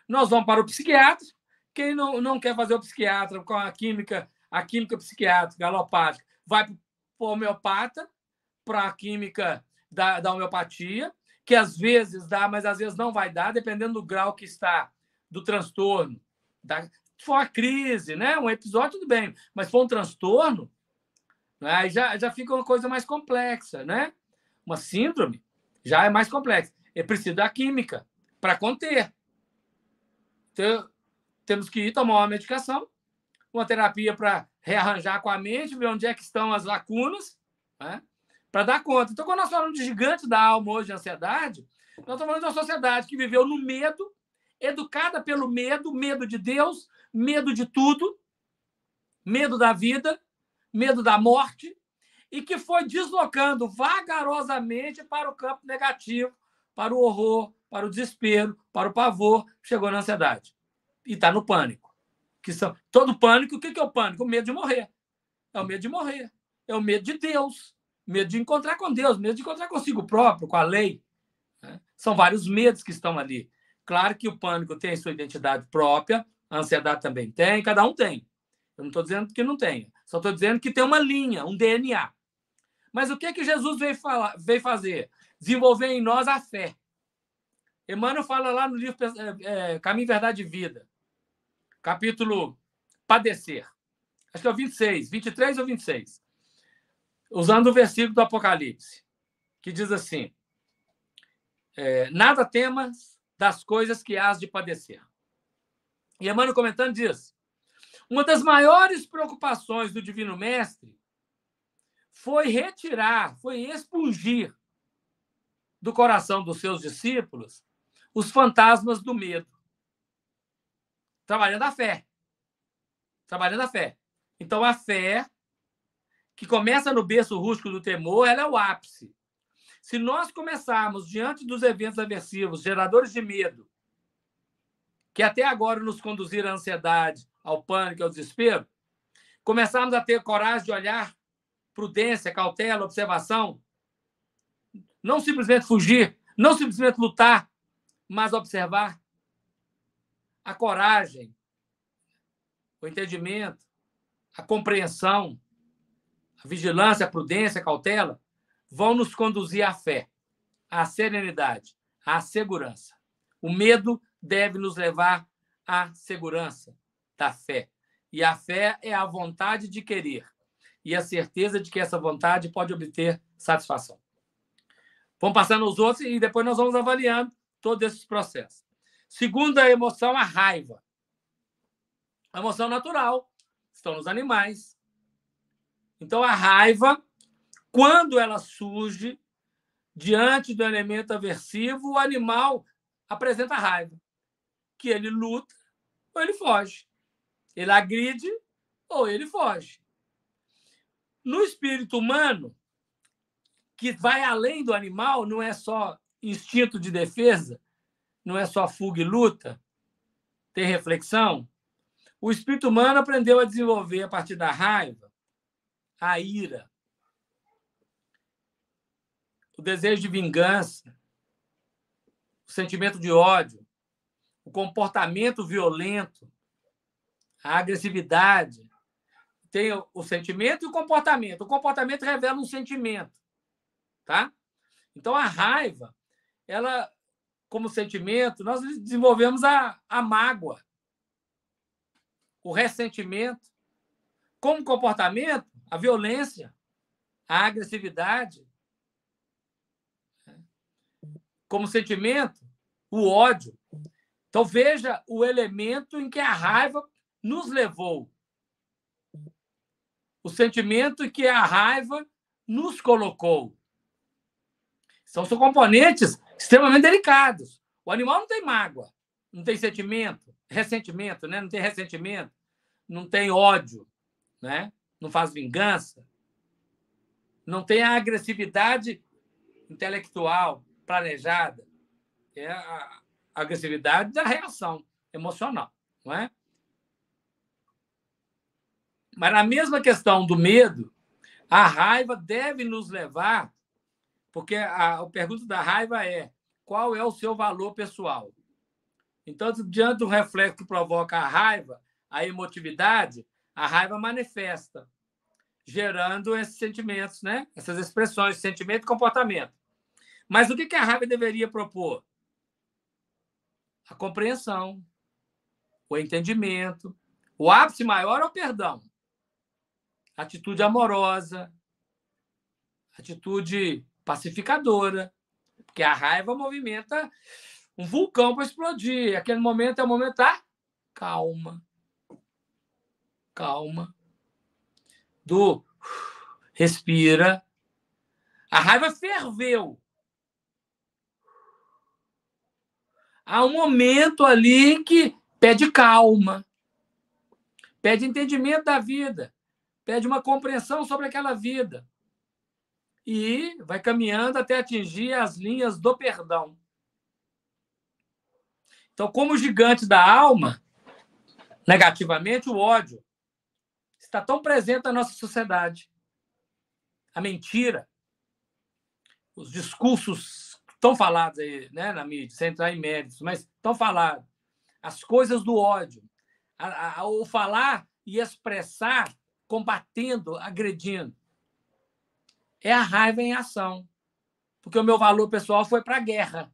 S3: nós vamos para o psiquiatra. Quem não, não quer fazer o psiquiatra com a química, a química psiquiátrica, galopática, vai para o homeopata, para a química da, da homeopatia, que às vezes dá, mas às vezes não vai dar, dependendo do grau que está do transtorno. Da, se for uma crise, né? um episódio, tudo bem, mas se for um transtorno, né, aí já, já fica uma coisa mais complexa, né? Uma síndrome já é mais complexa. É preciso da química para conter. Então, temos que ir tomar uma medicação, uma terapia para rearranjar com a mente, ver onde é que estão as lacunas, né? para dar conta. Então, quando nós falamos de gigante da alma hoje, de ansiedade, nós estamos falando de uma sociedade que viveu no medo, educada pelo medo, medo de Deus, medo de tudo, medo da vida, medo da morte, e que foi deslocando vagarosamente para o campo negativo, para o horror, para o desespero, para o pavor, chegou na ansiedade. E está no pânico. Que são, todo pânico, o que, é o pânico? O medo de morrer. É o medo de morrer. É o medo de Deus. Medo de encontrar com Deus, medo de encontrar consigo próprio, com a lei. Né? São vários medos que estão ali. Claro que o pânico tem sua identidade própria, a ansiedade também tem, cada um tem. Eu não estou dizendo que não tenha. Só estou dizendo que tem uma linha, um DNA. Mas o que que Jesus veio, falar, veio fazer? Desenvolver em nós a fé. Emmanuel fala lá no livro é, é Caminho, Verdade e Vida, capítulo Padecer. Acho que é o 26, 23 ou 26. Usando o versículo do Apocalipse, que diz assim: é, Nada temas das coisas que has de padecer. E Emmanuel comentando diz: Uma das maiores preocupações do Divino Mestre foi retirar, foi expungir do coração dos seus discípulos os fantasmas do medo. Trabalhando a fé. Trabalhando a fé. Então, a fé, que começa no berço rústico do temor, ela é o ápice. Se nós começarmos, diante dos eventos aversivos, geradores de medo, que até agora nos conduziram à ansiedade, ao pânico, ao desespero, começarmos a ter coragem de olhar prudência, cautela, observação. Não simplesmente fugir, não simplesmente lutar, mas observar. A coragem, o entendimento, a compreensão, a vigilância, a prudência, a cautela vão nos conduzir à fé, à serenidade, à segurança. O medo deve nos levar à segurança da fé. E a fé é a vontade de querer, e a certeza de que essa vontade pode obter satisfação. Vamos passar nos outros e depois nós vamos avaliando todos esses processos. Segunda emoção, a raiva. A emoção natural, estão nos animais. Então, a raiva, quando ela surge diante do elemento aversivo, o animal apresenta raiva, que ele luta ou ele foge. Ele agride ou ele foge. No espírito humano, que vai além do animal, não é só instinto de defesa, não é só fuga e luta, tem reflexão. O espírito humano aprendeu a desenvolver a partir da raiva, a ira, o desejo de vingança, o sentimento de ódio, o comportamento violento, a agressividade, tem o sentimento e o comportamento. O comportamento revela um sentimento, tá? Então a raiva, ela como sentimento, nós desenvolvemos a, a mágoa, o ressentimento, como comportamento, a violência, a agressividade, né? como sentimento, o ódio. Então veja o elemento em que a raiva nos levou o sentimento que é a raiva nos colocou. São, seus componentes extremamente delicados. O animal não tem mágoa, não tem sentimento, ressentimento, né? não tem ressentimento, não tem ódio, né? não faz vingança, não tem a agressividade intelectual planejada, é a agressividade da reação emocional, não é? Mas na mesma questão do medo, a raiva deve nos levar, porque a, a pergunta da raiva é qual é o seu valor pessoal? Então, diante do reflexo que provoca a raiva, a emotividade, a raiva manifesta, gerando esses sentimentos, né? essas expressões, sentimento e comportamento. Mas o que a raiva deveria propor? A compreensão, o entendimento. O ápice maior é o perdão atitude amorosa, atitude pacificadora, porque a raiva movimenta um vulcão para explodir. Aquele momento é o momento da calma. Calma. Do respira. A raiva ferveu. Há um momento ali que pede calma, pede entendimento da vida pede uma compreensão sobre aquela vida e vai caminhando até atingir as linhas do perdão. Então, como gigante da alma, negativamente, o ódio está tão presente na nossa sociedade. A mentira, os discursos tão falados aí, né, na mídia, sem entrar em méritos, mas tão falados. As coisas do ódio. A, a, o falar e expressar combatendo, agredindo. É a raiva em ação. Porque o meu valor pessoal foi para a guerra.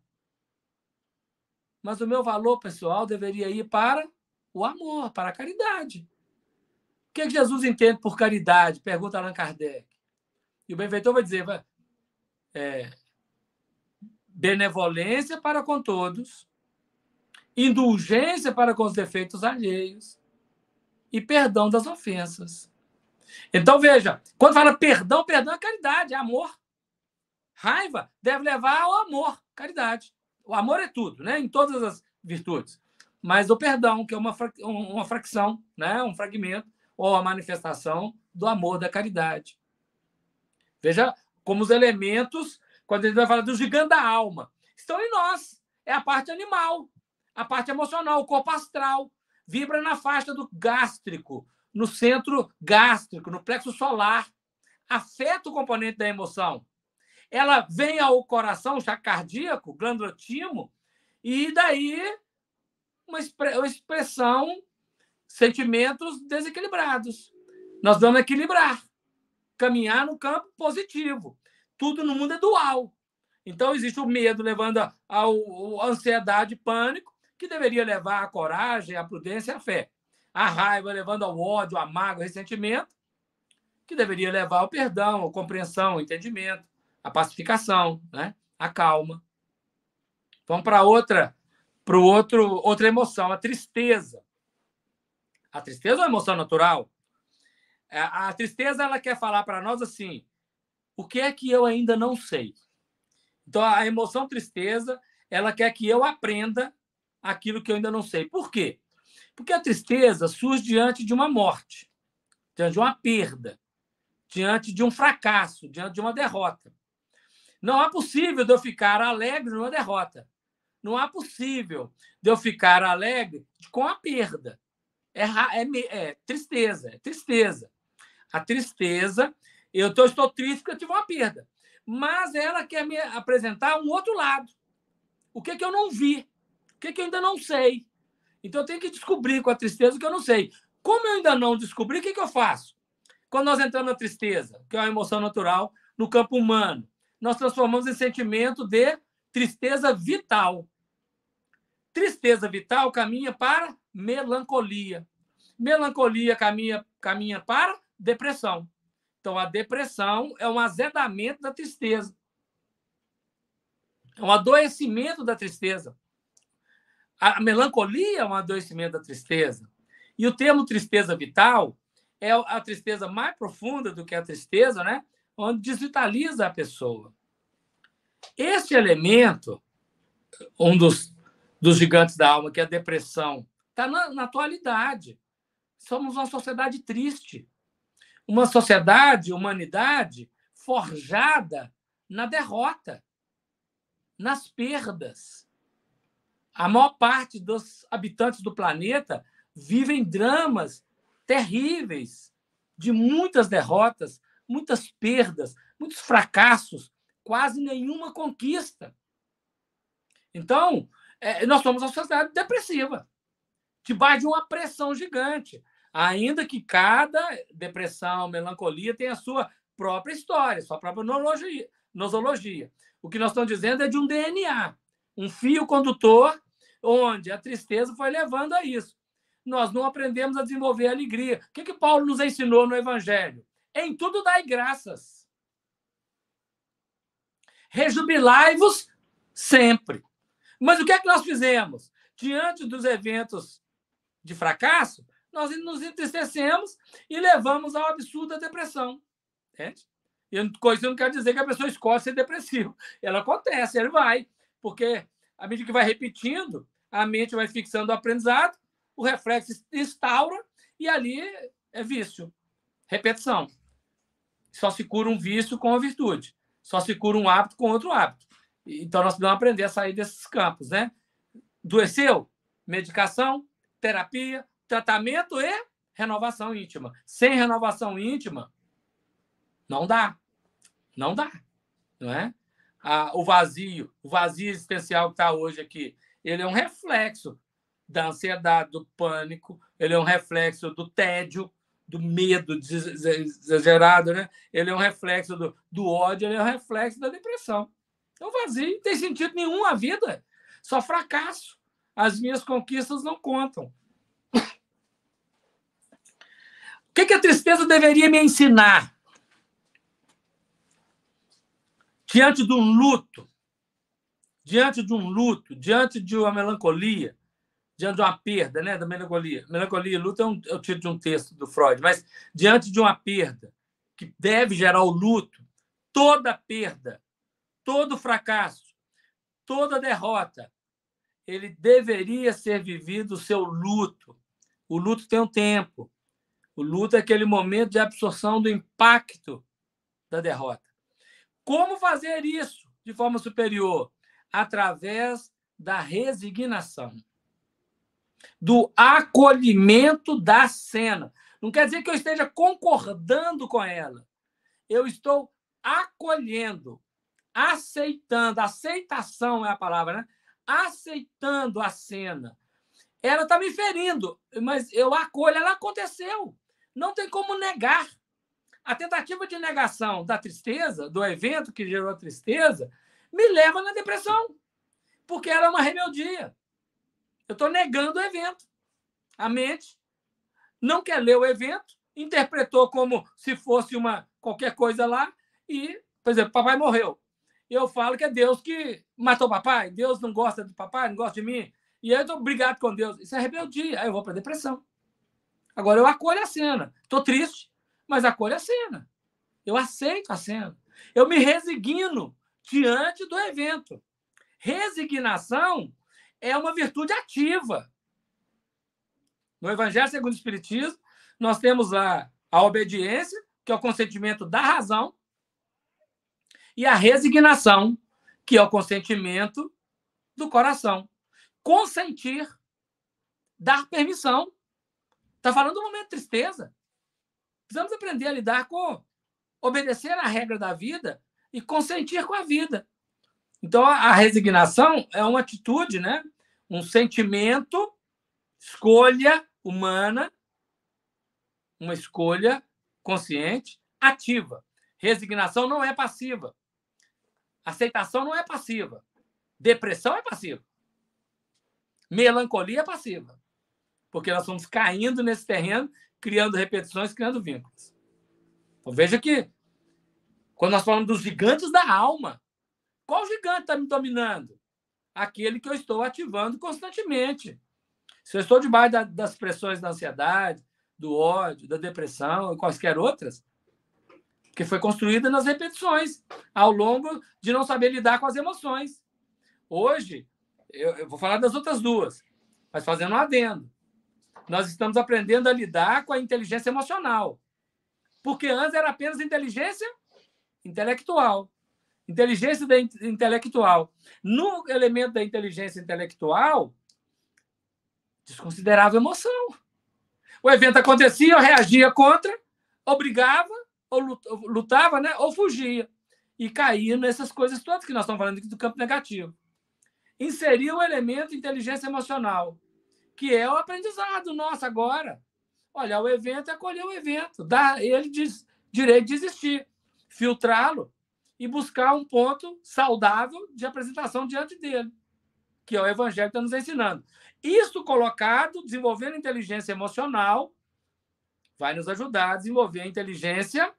S3: Mas o meu valor pessoal deveria ir para o amor, para a caridade. O que, é que Jesus entende por caridade? Pergunta Allan Kardec. E o benfeitor vai dizer: é, benevolência para com todos, indulgência para com os defeitos alheios e perdão das ofensas. Então, veja, quando fala perdão, perdão é caridade, é amor. Raiva deve levar ao amor, caridade. O amor é tudo, né? Em todas as virtudes. Mas o perdão, que é uma, uma fracção, né? um fragmento, ou a manifestação do amor, da caridade. Veja como os elementos, quando ele vai falar do gigante da alma, estão em nós. É a parte animal, a parte emocional, o corpo astral. Vibra na faixa do gástrico, no centro gástrico, no plexo solar. Afeta o componente da emoção. Ela vem ao coração, já cardíaco, glândula timo, e daí uma, expressão, sentimentos desequilibrados. Nós vamos equilibrar, caminhar no campo positivo. Tudo no mundo é dual. Então, existe o medo levando à ansiedade, pânico, que deveria levar à coragem, à prudência e à fé a raiva levando ao ódio, à mágoa, ao ressentimento, que deveria levar ao perdão, à compreensão, ao entendimento, à pacificação, né? à calma. Vamos para outra, para outro, outra emoção, a tristeza. A tristeza é uma emoção natural. É, a tristeza ela quer falar para nós assim: o que é que eu ainda não sei? Então a emoção tristeza ela quer que eu aprenda aquilo que eu ainda não sei. Por quê? Porque a tristeza surge diante de uma morte, diante de uma perda, diante de um fracasso, diante de uma derrota. Não é possível de eu ficar alegre numa derrota. Não é possível de eu ficar alegre com a perda. É, é, é tristeza, é tristeza. A tristeza, eu, tô, estou triste porque eu tive uma perda. Mas ela quer me apresentar um outro lado. O que, é que eu não vi? O que, que eu ainda não sei? Então eu tenho que descobrir com a tristeza que eu não sei. Como eu ainda não descobri, o que, que eu faço? Quando nós entramos na tristeza, que é uma emoção natural, no campo humano, nós transformamos em sentimento de tristeza vital. Tristeza vital caminha para melancolia. Melancolia caminha, caminha para depressão. Então, a depressão é um azedamento da tristeza. É um adoecimento da tristeza. A melancolia é um adoecimento da tristeza. E o termo tristeza vital é a tristeza mais profunda do que a tristeza, né? Onde desvitaliza a pessoa. Este elemento, um dos, dos gigantes da alma, que é a depressão, está na, na atualidade. Somos uma sociedade triste. Uma sociedade, humanidade, forjada na derrota, nas perdas. A maior parte dos habitantes do planeta vivem dramas terríveis de muitas derrotas, muitas perdas, muitos fracassos, quase nenhuma conquista. Então, é, nós somos uma sociedade depressiva, debaixo de uma pressão gigante. Ainda que cada depressão, melancolia tenha a sua própria história, sua própria nosologia. nosologia. O que nós estamos dizendo é de um DNA, um fio condutor onde a tristeza foi levando a isso. Nós não aprendemos a desenvolver a alegria. O que, que Paulo nos ensinou no Evangelho? Em tudo dai graças. Rejubilai-vos sempre. Mas o que é que nós fizemos? Diante dos eventos de fracasso, nós nos entristecemos e levamos ao absurdo a depressão. Entende? E coisa não quer dizer que a pessoa escolhe ser depressiva. Ela acontece, ela vai. Porque à medida que vai repetindo, a mente vai fixando o aprendizado, o reflexo instaura e ali é vício, repetição. Só se cura um vício com a virtude, só se cura um hábito com outro hábito. Então nós precisamos aprender a sair desses campos, né? Doeceu? Medicação, terapia, tratamento e renovação íntima. Sem renovação íntima, não dá. Não dá. Não é? Ah, o vazio, o vazio existencial que está hoje aqui, ele é um reflexo reflexo da ansiedade, do pânico, ele é um reflexo do tédio, do medo exagerado, né? Ele é um reflexo do, do ódio, ele é um reflexo da depressão. Então, vazio, não tem sentido nenhum a vida. Só fracasso. As minhas conquistas não contam. O que, que a tristeza deveria me ensinar? Diante de um luto, diante de um luto, diante de uma melancolia, diante de uma perda, né, da melancolia. Melancolia e luto é, um, é o título de um texto do Freud, mas diante de uma perda que deve gerar o luto, toda perda, todo fracasso, toda derrota, ele deveria ser vivido o seu luto. O luto tem um tempo. O luto é aquele momento de absorção do impacto da derrota. Como fazer isso de forma superior? através da resignação, do acolhimento da cena. Não quer dizer que eu esteja concordando com ela. Eu estou acolhendo, aceitando. Aceitação é a palavra, né? Aceitando a cena. Ela está me ferindo, mas eu acolho. Ela aconteceu. Não tem como negar. A tentativa de negação da tristeza, do evento que gerou a tristeza, me leva na depressão, porque ela é uma rebeldia. Eu estou negando o evento. A mente não quer ler o evento, interpretou como se fosse uma qualquer coisa lá e, por exemplo, papai morreu. Eu falo que é Deus que matou papai, Deus não gosta de papai, não gosta de mim. E eu estou brigado com Deus. Isso é rebeldia. Aí eu vou para depressão. Agora eu acolho a cena. Estou triste, mas acolho a cena. Eu aceito a cena. Eu me resigno diante do evento. Resignação é uma virtude ativa. No Evangelho segundo o Espiritismo, nós temos a, a obediência, que é o consentimento da razão, e a resignação, que é o consentimento do coração. Consentir, dar permissão. Está falando do momento de tristeza. Precisamos aprender a lidar com obedecer à regra da vida e consentir com a vida. Então, a resignação é uma atitude, né? um sentimento, escolha humana, uma escolha consciente, ativa. Resignação não é passiva. Aceitação não é passiva. Depressão é passiva. Melancolia é passiva. Porque nós estamos caindo nesse terreno, criando repetições, criando vínculos. Então, veja que quando nós falamos dos gigantes da alma, qual gigante está me dominando? Aquele que eu estou ativando constantemente. Se eu estou debaixo da, das pressões da ansiedade, do ódio, da depressão e quaisquer outras, que foi construída nas repetições, ao longo de não saber lidar com as emoções. Hoje, eu, eu vou falar das outras duas, mas fazendo um adendo. Nós estamos aprendendo a lidar com a inteligência emocional. Porque antes era apenas inteligência intelectual. Inteligência intelectual. No elemento da inteligência intelectual, desconsiderava emoção. O evento acontecia, eu reagia contra, obrigava, ou lutava, né? ou fugia. E caía nessas coisas todas que nós estamos falando aqui do campo negativo. inseria o elemento inteligência emocional, que é o aprendizado nosso agora. Olhar o evento e é acolher o evento, dar ele diz, direito de existir filtrá-lo e buscar um ponto saudável de apresentação diante dele, que é o Evangelho que está nos ensinando. Isso colocado, desenvolvendo inteligência emocional, vai nos ajudar a desenvolver a inteligência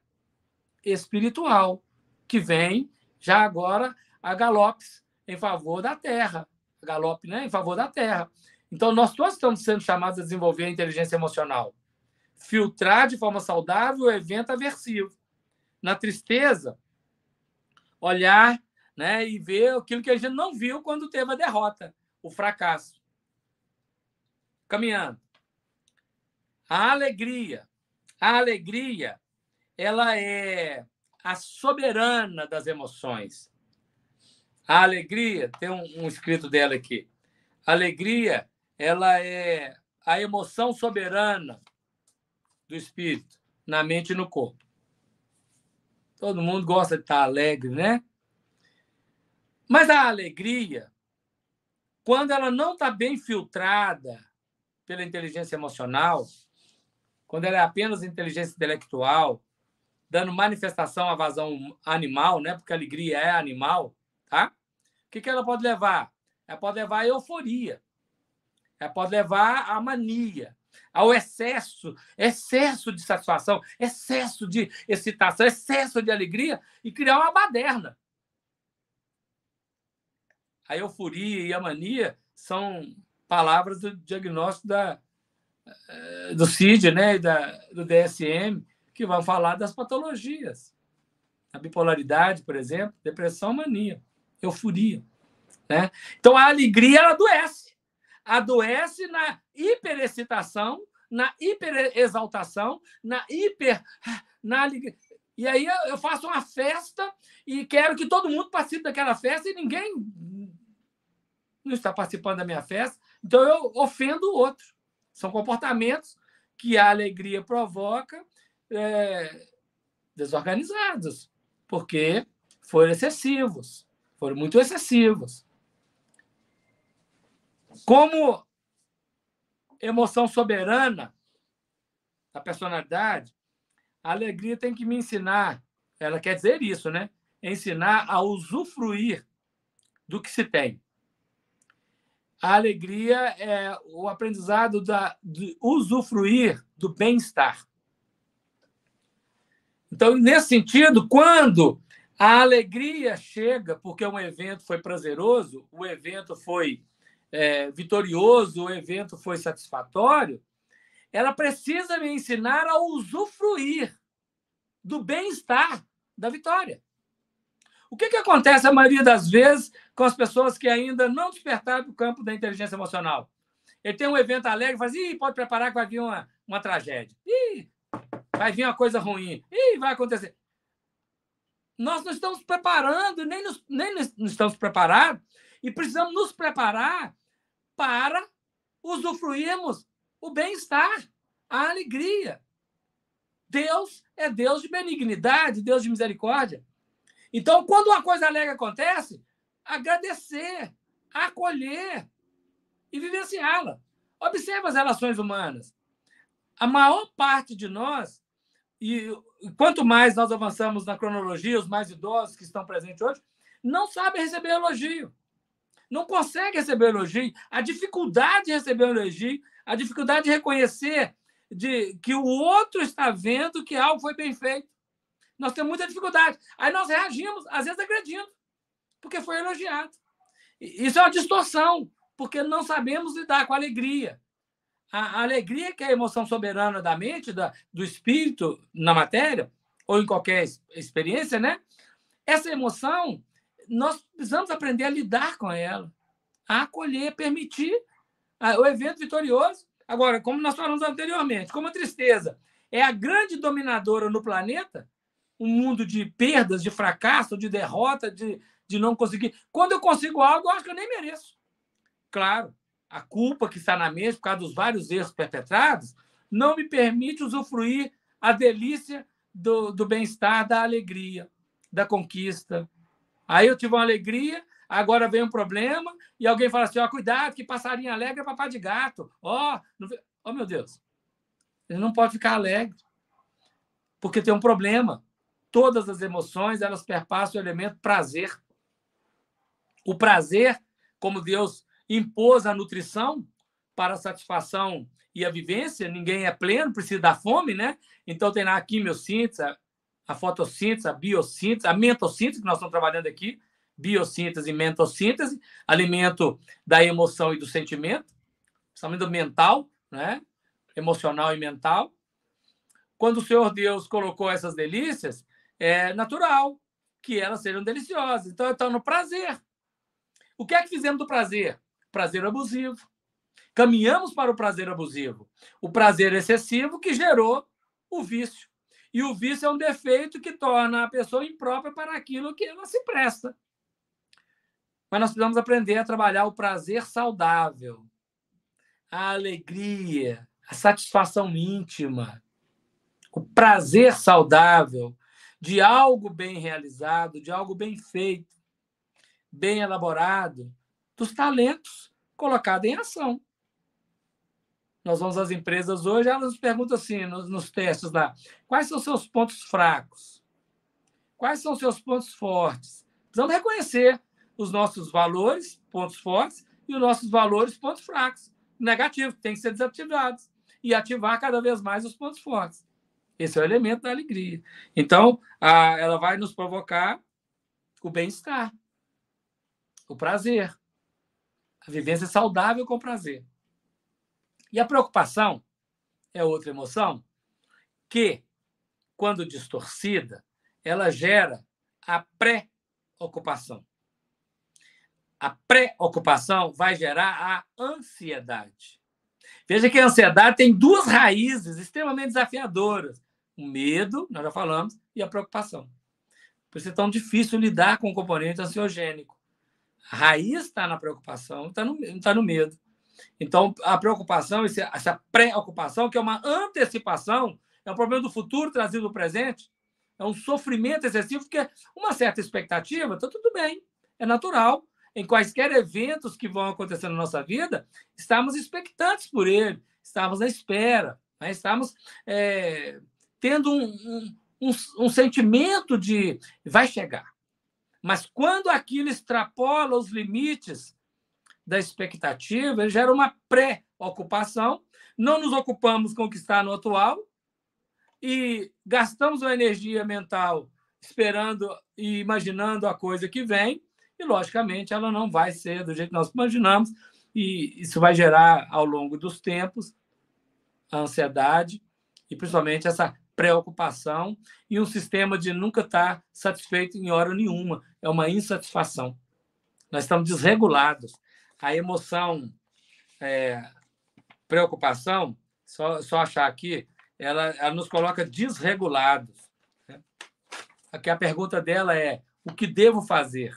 S3: espiritual, que vem já agora a galopes em favor da terra. Galope, né? Em favor da terra. Então, nós todos estamos sendo chamados a desenvolver a inteligência emocional. Filtrar de forma saudável o evento aversivo na tristeza, olhar né, e ver aquilo que a gente não viu quando teve a derrota, o fracasso. Caminhando. A alegria. A alegria, ela é a soberana das emoções. A alegria, tem um, um escrito dela aqui. A alegria, ela é a emoção soberana do espírito na mente e no corpo. Todo mundo gosta de estar alegre, né? Mas a alegria, quando ela não está bem filtrada pela inteligência emocional, quando ela é apenas inteligência intelectual, dando manifestação à vazão animal, né? Porque a alegria é animal, tá? O que, que ela pode levar? Ela pode levar à euforia, ela pode levar à mania, ao excesso, excesso de satisfação, excesso de excitação, excesso de alegria e criar uma baderna. A euforia e a mania são palavras do diagnóstico da, eh, do CID, né, da, do DSM, que vão falar das patologias. A bipolaridade, por exemplo, depressão, mania, euforia. Né? Então a alegria ela adoece adoece na hiperexcitação, na hiperexaltação, na hiper. Na E aí eu faço uma festa e quero que todo mundo participe daquela festa e ninguém não está participando da minha festa, então eu ofendo o outro. São comportamentos que a alegria provoca é, desorganizados, porque foram excessivos, foram muito excessivos. Como emoção soberana da personalidade, a alegria tem que me ensinar, ela quer dizer isso, né? Ensinar a usufruir do que se tem. A alegria é o aprendizado da, de usufruir do bem-estar. Então, nesse sentido, quando a alegria chega porque um evento foi prazeroso, o evento foi é, vitorioso, o evento foi satisfatório, ela precisa me ensinar a usufruir do bem-estar da vitória. O que, que acontece a maioria das vezes com as pessoas que ainda não despertaram do campo da inteligência emocional? Ele tem um evento alegre, faz, e assim, pode preparar que vai vir uma, uma tragédia. Ih, vai vir uma coisa ruim. Ih, vai acontecer. Nós não estamos preparando, nem, nos, nem nos, não estamos preparados, e precisamos nos preparar para usufruirmos o bem-estar, a alegria. Deus é Deus de benignidade, Deus de misericórdia. Então, quando uma coisa alegre acontece, agradecer, acolher e vivenciá-la. Observe as relações humanas. A maior parte de nós, e quanto mais nós avançamos na cronologia, os mais idosos que estão presentes hoje, não sabem receber elogio não consegue receber elogio, a dificuldade de receber elogio, a dificuldade de reconhecer de que o outro está vendo que algo foi bem feito. Nós temos muita dificuldade. Aí nós reagimos, às vezes agredindo, porque foi elogiado. Isso é uma distorção, porque não sabemos lidar com a alegria. A, a alegria, que é a emoção soberana da mente, da, do espírito na matéria, ou em qualquer experiência, né? Essa emoção nós precisamos aprender a lidar com ela, a acolher, permitir ah, o evento vitorioso. Agora, como nós falamos anteriormente, como a tristeza é a grande dominadora no planeta, um mundo de perdas, de fracasso, de derrota, de, de não conseguir. Quando eu consigo algo, eu acho que eu nem mereço. Claro, a culpa que está na mente por causa dos vários erros perpetrados não me permite usufruir a delícia do, do bem-estar, da alegria, da conquista, Aí eu tive uma alegria, agora vem um problema, e alguém fala assim: ó, cuidado, que passarinho alegre é papá de gato. Ó, oh, meu Deus, ele não pode ficar alegre, porque tem um problema. Todas as emoções elas perpassam o elemento prazer. O prazer, como Deus impôs a nutrição para a satisfação e a vivência, ninguém é pleno, precisa da fome, né? Então tem lá a quimiossíntese, a fotossíntese, a biossíntese, a mentossíntese, que nós estamos trabalhando aqui, biossíntese e mentossíntese, alimento da emoção e do sentimento, principalmente do mental, né? emocional e mental. Quando o Senhor Deus colocou essas delícias, é natural que elas sejam deliciosas. Então, eu estou no prazer. O que é que fizemos do prazer? Prazer abusivo. Caminhamos para o prazer abusivo. O prazer excessivo que gerou o vício e o vício é um defeito que torna a pessoa imprópria para aquilo que ela se presta. Mas nós precisamos aprender a trabalhar o prazer saudável, a alegria, a satisfação íntima, o prazer saudável de algo bem realizado, de algo bem feito, bem elaborado, dos talentos colocados em ação. Nós vamos às empresas hoje, elas nos perguntam assim, nos, nos testes lá, quais são seus pontos fracos? Quais são seus pontos fortes? Precisamos reconhecer os nossos valores, pontos fortes, e os nossos valores, pontos fracos. Negativo, tem que ser desativados. E ativar cada vez mais os pontos fortes. Esse é o elemento da alegria. Então, a, ela vai nos provocar o bem-estar, o prazer, a vivência saudável com prazer. E a preocupação é outra emoção que, quando distorcida, ela gera a pré-ocupação. A pré-ocupação vai gerar a ansiedade. Veja que a ansiedade tem duas raízes extremamente desafiadoras: o medo, nós já falamos, e a preocupação. Por isso é tão difícil lidar com o componente ansiogênico. A raiz está na preocupação, está no, está no medo. Então, a preocupação, essa preocupação, que é uma antecipação, é um problema do futuro trazido do presente, é um sofrimento excessivo, porque uma certa expectativa, está tudo bem, é natural. Em quaisquer eventos que vão acontecer na nossa vida, estamos expectantes por ele, estamos na espera, né? estamos é, tendo um, um, um, um sentimento de vai chegar. Mas quando aquilo extrapola os limites da expectativa, ele gera uma pré-ocupação. Não nos ocupamos com o que está no atual e gastamos uma energia mental esperando e imaginando a coisa que vem e, logicamente, ela não vai ser do jeito que nós imaginamos e isso vai gerar, ao longo dos tempos, a ansiedade e, principalmente, essa preocupação e um sistema de nunca estar satisfeito em hora nenhuma. É uma insatisfação. Nós estamos desregulados a emoção é, preocupação, só, só achar aqui, ela, ela nos coloca desregulados. Né? Aqui a pergunta dela é: o que devo fazer?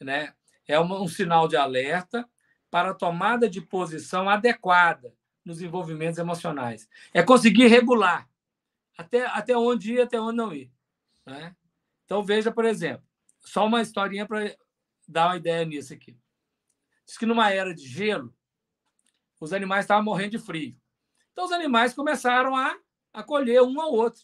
S3: Né? É uma, um sinal de alerta para a tomada de posição adequada nos envolvimentos emocionais. É conseguir regular até, até onde ir, até onde não ir. Né? Então, veja, por exemplo, só uma historinha para dar uma ideia nisso aqui. Diz que numa era de gelo, os animais estavam morrendo de frio. Então, os animais começaram a acolher um ao outro.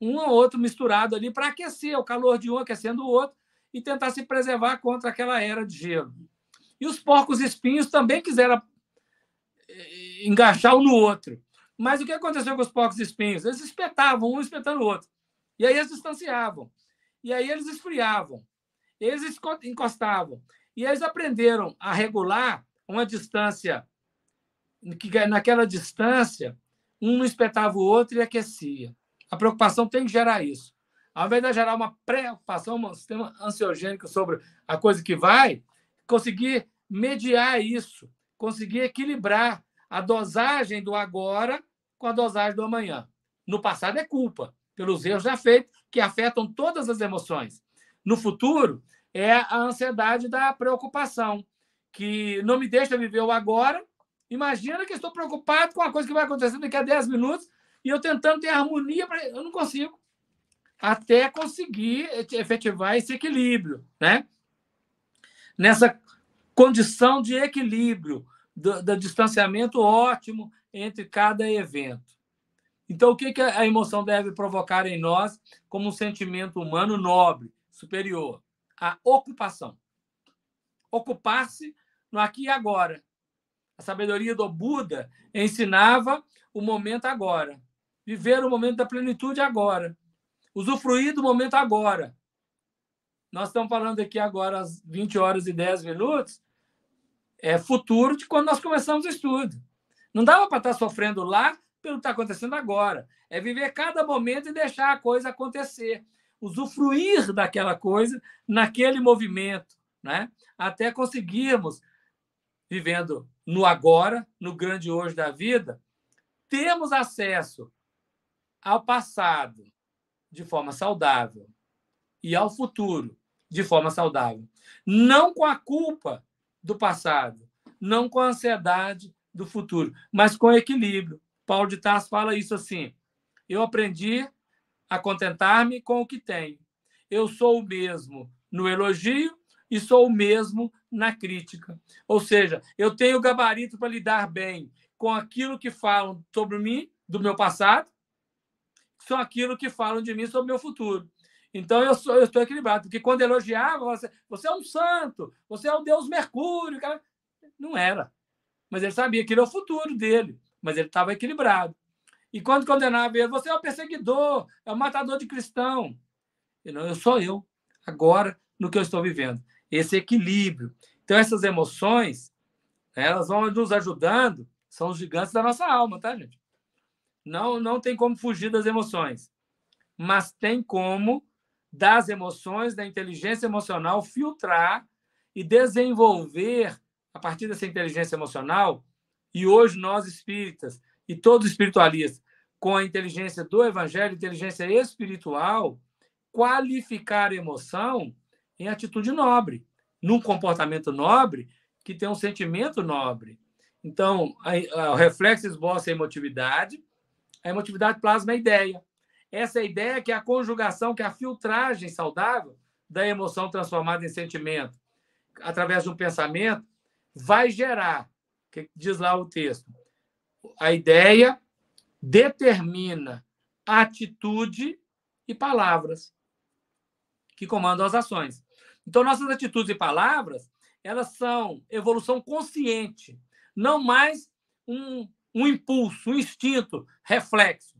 S3: Um ao outro misturado ali para aquecer o calor de um aquecendo o outro e tentar se preservar contra aquela era de gelo. E os porcos espinhos também quiseram eh, engaixar um no outro. Mas o que aconteceu com os porcos espinhos? Eles espetavam um espetando o outro. E aí eles distanciavam. E aí eles esfriavam. Eles encostavam. E eles aprenderam a regular uma distância, que naquela distância, um espetava o outro e aquecia. A preocupação tem que gerar isso. Ao invés de gerar uma preocupação, um sistema ansiogênico sobre a coisa que vai, conseguir mediar isso, conseguir equilibrar a dosagem do agora com a dosagem do amanhã. No passado é culpa pelos erros já feitos, que afetam todas as emoções. No futuro, é a ansiedade da preocupação, que não me deixa viver o agora. Imagina que estou preocupado com uma coisa que vai acontecer daqui a 10 minutos e eu tentando ter harmonia, pra... eu não consigo. Até conseguir efetivar esse equilíbrio, né? Nessa condição de equilíbrio, do, do distanciamento ótimo entre cada evento. Então, o que, que a emoção deve provocar em nós como um sentimento humano nobre, superior? a ocupação. Ocupar-se no aqui e agora. A sabedoria do Buda ensinava o momento agora, viver o momento da plenitude agora, usufruir do momento agora. Nós estamos falando aqui agora às 20 horas e 10 minutos, é futuro de quando nós começamos o estudo. Não dava para estar tá sofrendo lá pelo que está acontecendo agora. É viver cada momento e deixar a coisa acontecer usufruir daquela coisa naquele movimento, né? até conseguirmos, vivendo no agora, no grande hoje da vida, temos acesso ao passado de forma saudável e ao futuro de forma saudável. Não com a culpa do passado, não com a ansiedade do futuro, mas com equilíbrio. Paulo de Tarso fala isso assim: eu aprendi a contentar-me com o que tenho. Eu sou o mesmo no elogio e sou o mesmo na crítica. Ou seja, eu tenho o gabarito para lidar bem com aquilo que falam sobre mim, do meu passado, são aquilo que falam de mim sobre o meu futuro. Então eu, sou, eu estou equilibrado, porque quando elogiava, você, você é um santo, você é um Deus Mercúrio. Cara. Não era. Mas ele sabia que era é o futuro dele, mas ele estava equilibrado. E quando condenava ele, você é um perseguidor, é um matador de cristão. E não, eu sou eu, agora, no que eu estou vivendo. Esse equilíbrio. Então, essas emoções, elas vão nos ajudando, são os gigantes da nossa alma, tá, gente? Não, não tem como fugir das emoções, mas tem como, das emoções, da inteligência emocional, filtrar e desenvolver, a partir dessa inteligência emocional, e hoje nós espíritas e todo espiritualista, com a inteligência do evangelho, inteligência espiritual, qualificar emoção em atitude nobre, num comportamento nobre que tem um sentimento nobre. Então, o reflexo esboça a emotividade, a emotividade plasma a ideia. Essa é ideia que é a conjugação, que é a filtragem saudável da emoção transformada em sentimento, através de um pensamento, vai gerar, que diz lá o texto, a ideia determina atitude e palavras que comandam as ações. Então, nossas atitudes e palavras, elas são evolução consciente, não mais um, um impulso, um instinto, reflexo.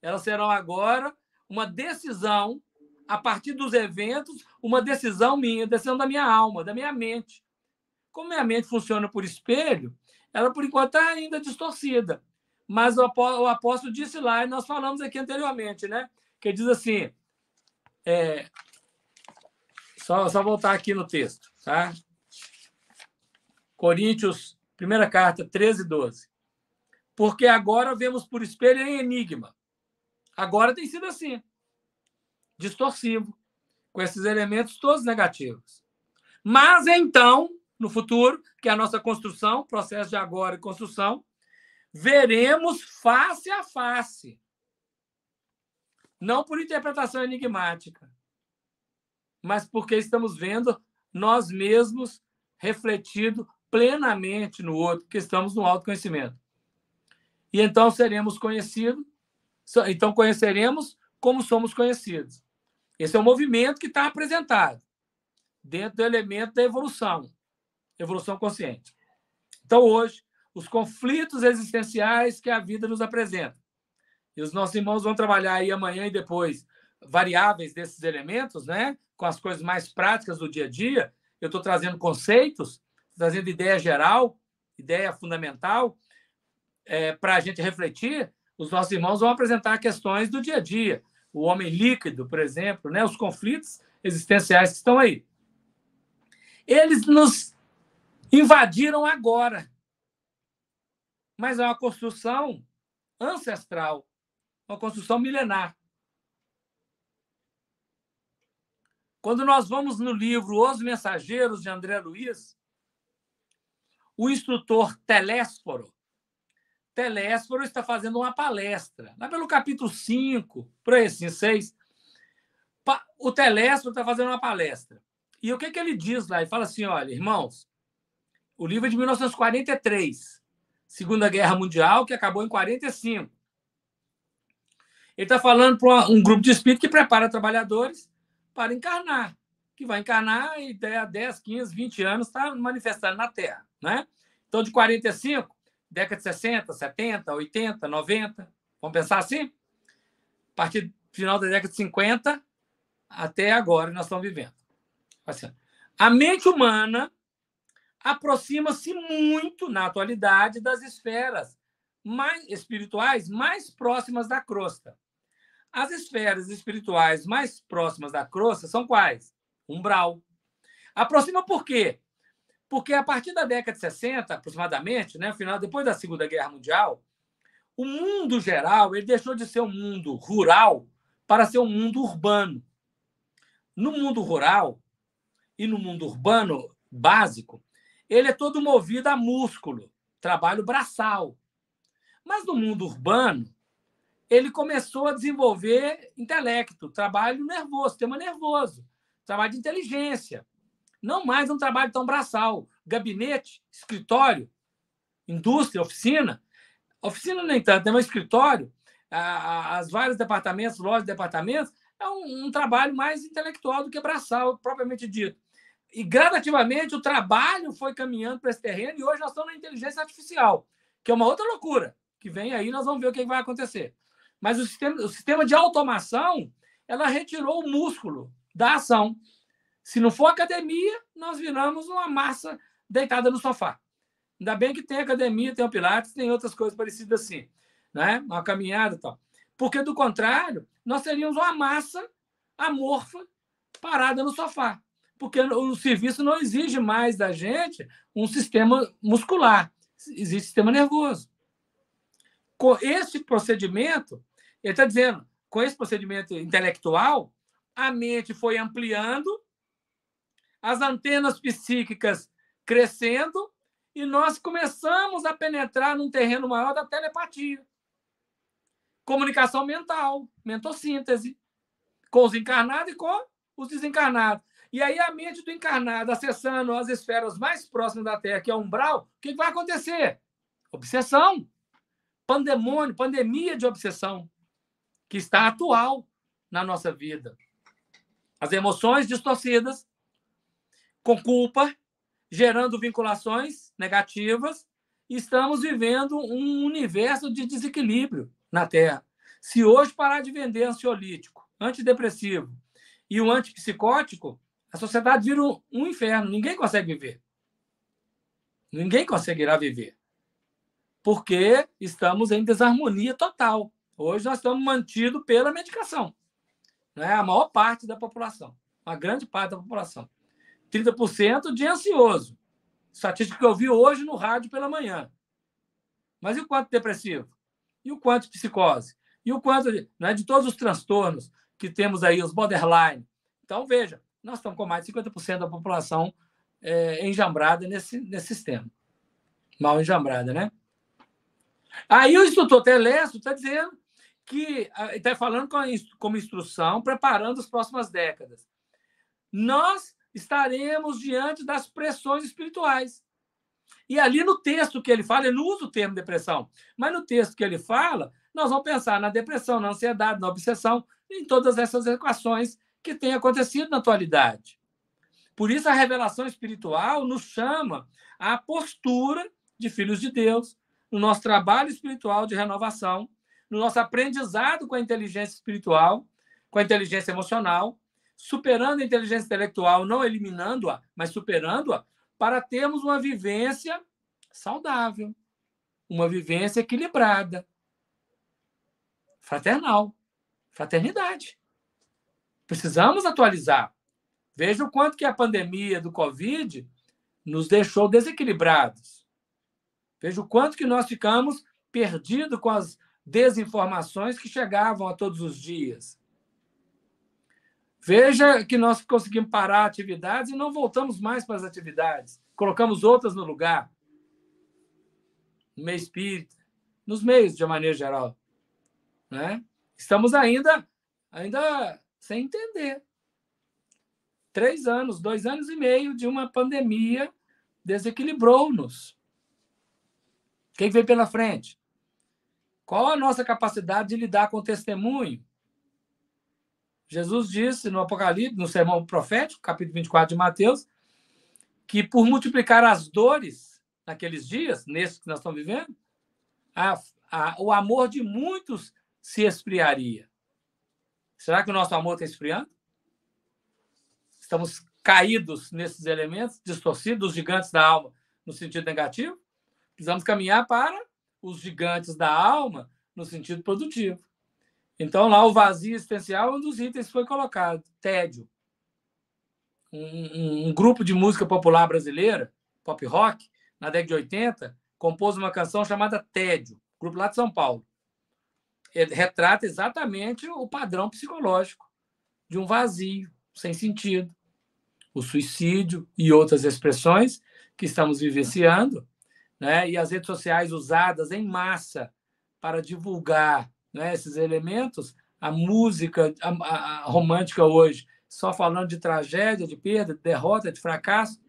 S3: Elas serão agora uma decisão, a partir dos eventos, uma decisão minha, decisão da minha alma, da minha mente. Como minha mente funciona por espelho, ela por enquanto está ainda distorcida. Mas o apóstolo disse lá, e nós falamos aqui anteriormente, né? Que diz assim: é... só, só voltar aqui no texto, tá? Coríntios, primeira carta, 13, 12. Porque agora vemos por espelho em enigma. Agora tem sido assim distorcido com esses elementos todos negativos. Mas então no futuro, que é a nossa construção, processo de agora e construção, veremos face a face. Não por interpretação enigmática, mas porque estamos vendo nós mesmos refletido plenamente no outro, que estamos no autoconhecimento. E então seremos conhecidos, então conheceremos como somos conhecidos. Esse é o movimento que está apresentado dentro do elemento da evolução evolução consciente. Então, hoje, os conflitos existenciais que a vida nos apresenta. E os nossos irmãos vão trabalhar aí amanhã e depois variáveis desses elementos, né? com as coisas mais práticas do dia a dia. Eu estou trazendo conceitos, trazendo ideia geral, ideia fundamental, é, para a gente refletir. Os nossos irmãos vão apresentar questões do dia a dia. O homem líquido, por exemplo, né? os conflitos existenciais que estão aí. Eles nos Invadiram agora. Mas é uma construção ancestral, uma construção milenar. Quando nós vamos no livro Os Mensageiros de André Luiz, o instrutor Telésforo, Telésforo está fazendo uma palestra, lá pelo capítulo 5, por aí assim, 6. O Telésforo está fazendo uma palestra. E o que, que ele diz lá? Ele fala assim: olha, irmãos, o livro é de 1943, Segunda Guerra Mundial, que acabou em 1945. Ele está falando para um grupo de espíritos que prepara trabalhadores para encarnar, que vai encarnar e daí a 10, 15, 20 anos está manifestando na Terra. Né? Então, de 45, década de 60, 70, 80, 90, vamos pensar assim? A partir do final da década de 50 até agora nós estamos vivendo. Assim, a mente humana aproxima-se muito, na atualidade, das esferas mais espirituais mais próximas da crosta. As esferas espirituais mais próximas da crosta são quais? Umbral. Aproxima por quê? Porque a partir da década de 60, aproximadamente, né, final depois da Segunda Guerra Mundial, o mundo geral ele deixou de ser um mundo rural para ser um mundo urbano. No mundo rural e no mundo urbano básico, ele é todo movido a músculo, trabalho braçal. Mas no mundo urbano, ele começou a desenvolver intelecto, trabalho nervoso, sistema nervoso, trabalho de inteligência. Não mais um trabalho tão braçal. Gabinete, escritório, indústria, oficina. Oficina, nem tanto, é né, um escritório, as vários departamentos, lojas de departamentos, é um, um, trabalho mais intelectual do que braçal, propriamente dito e gradativamente o trabalho foi caminhando para esse terreno e hoje nós estamos na inteligência artificial, que é uma outra loucura, que vem aí, nós vamos ver o é que vai acontecer. Mas o sistema, o sistema de automação, ela retirou o músculo da ação. Se não for academia, nós viramos uma massa deitada no sofá. Ainda bem que tem academia, tem o Pilates, tem outras coisas parecidas assim, né? Uma caminhada e tal. Porque, do contrário, nós seríamos uma massa amorfa parada no sofá porque o serviço não exige mais da gente um sistema muscular, existe sistema nervoso. Com esse procedimento, ele está dizendo, com esse procedimento intelectual, a mente foi ampliando, as antenas psíquicas crescendo, e nós começamos a penetrar num terreno maior da telepatia. Comunicação mental, mentossíntese, com os encarnados e com os desencarnados. E aí a mente do encarnado acessando as esferas mais próximas da Terra, que é o umbral, o que vai acontecer? Obsessão. Pandemônio, pandemia de obsessão, que está atual na nossa vida. As emoções distorcidas, com culpa, gerando vinculações negativas, estamos vivendo um universo de desequilíbrio na Terra. Se hoje parar de vender ansiolítico, antidepressivo e o antipsicótico, a sociedade vira um, um inferno. Ninguém consegue viver. Ninguém conseguirá viver. Porque estamos em desarmonia total. Hoje nós estamos mantidos pela medicação. Né? A maior parte da população. a grande parte da população. 30% de ansioso. Estatística que eu vi hoje no rádio pela manhã. Mas e o quanto depressivo? E o quanto psicose? E o quanto né, de todos os transtornos que temos aí, os borderline? Então, veja, nós estamos com mais de 50% da população é, enjambrada nesse, nesse sistema. Mal enjambrada, né? Aí o instrutor Telesto está dizendo que ah, está falando como instrução, preparando as próximas décadas. Nós estaremos diante das pressões espirituais. E ali no texto que ele fala, ele não usa o termo depressão, mas no texto que ele fala, nós vamos pensar na depressão, na ansiedade, na obsessão, em todas essas equações que tem acontecido na atualidade. Por isso, a revelação espiritual nos chama à postura de filhos de Deus, no nosso trabalho espiritual de renovação, no nosso aprendizado com a inteligência espiritual, com a inteligência emocional, superando a inteligência intelectual, não eliminando-a, mas superando-a, para termos uma vivência saudável, uma vivência equilibrada, fraternal, fraternidade. Precisamos atualizar. Veja o quanto que a pandemia do Covid nos deixou desequilibrados. Veja o quanto que nós ficamos perdidos com as desinformações que chegavam a todos os dias. Veja que nós conseguimos parar atividades e não voltamos mais para as atividades. Colocamos outras no lugar. No meio espírito, nos meios, de maneira geral. Né? Estamos ainda, ainda sem entender. Três anos, dois anos e meio de uma pandemia desequilibrou-nos. O que vem pela frente? Qual a nossa capacidade de lidar com o testemunho? Jesus disse no Apocalipse, no sermão profético, capítulo 24 de Mateus, que por multiplicar as dores naqueles dias, nesses que nós estamos vivendo, a, a, o amor de muitos se esfriaria. Será que o nosso amor está esfriando? Estamos caídos nesses elementos, distorcidos, os gigantes da alma, no sentido negativo? Precisamos caminhar para os gigantes da alma, no sentido produtivo. Então, lá, o vazio existencial é um dos itens que foi colocado. Tédio. Um, um, um grupo de música popular brasileira, pop rock, na década de 80, compôs uma canção chamada Tédio, grupo lá de São Paulo. É, retrata exatamente o padrão psicológico de um vazio sem sentido, o suicídio e outras expressões que estamos vivenciando, né? e as redes sociais usadas em massa para divulgar né, esses elementos, a música a, a romântica hoje só falando de tragédia, de perda, de derrota, de fracasso,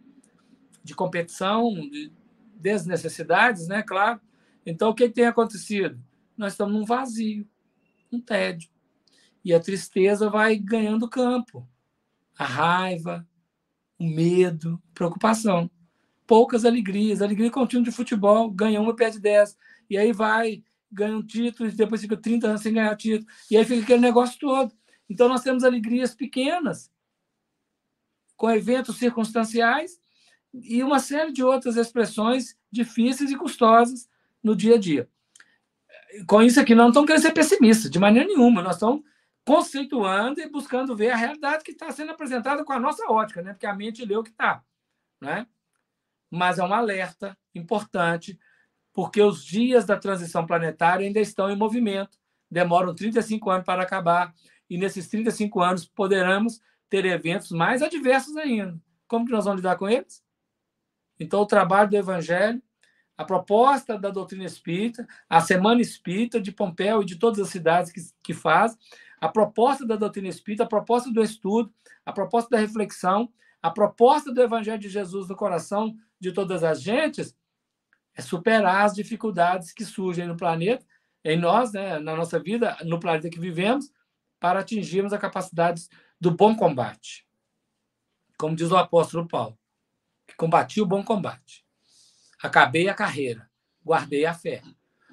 S3: de competição, de desnecessidades, né? Claro. Então, o que, que tem acontecido? nós estamos num vazio, um tédio. E a tristeza vai ganhando campo. A raiva, o medo, preocupação. Poucas alegrias. alegria contínua de futebol, ganha uma, perde dez. E aí vai, ganha um título, e depois fica 30 anos sem ganhar título. E aí fica aquele negócio todo. Então nós temos alegrias pequenas, com eventos circunstanciais e uma série de outras expressões difíceis e custosas no dia a dia com isso aqui, nós não estamos querendo ser pessimistas, de maneira nenhuma. Nós estamos conceituando e buscando ver a realidade que está sendo apresentada com a nossa ótica, né? porque a mente lê o que está. Né? Mas é um alerta importante, porque os dias da transição planetária ainda estão em movimento, demoram 35 anos para acabar, e nesses 35 anos poderemos ter eventos mais adversos ainda. Como que nós vamos lidar com eles? Então, o trabalho do Evangelho a proposta da doutrina espírita, a Semana Espírita de Pompeu e de todas as cidades que, que faz, a proposta da doutrina espírita, a proposta do estudo, a proposta da reflexão, a proposta do Evangelho de Jesus no coração de todas as gentes, é superar as dificuldades que surgem no planeta, em nós, né, na nossa vida, no planeta que vivemos, para atingirmos a capacidade do bom combate. Como diz o apóstolo Paulo, que combati o bom combate. Acabei a carreira, guardei a fé.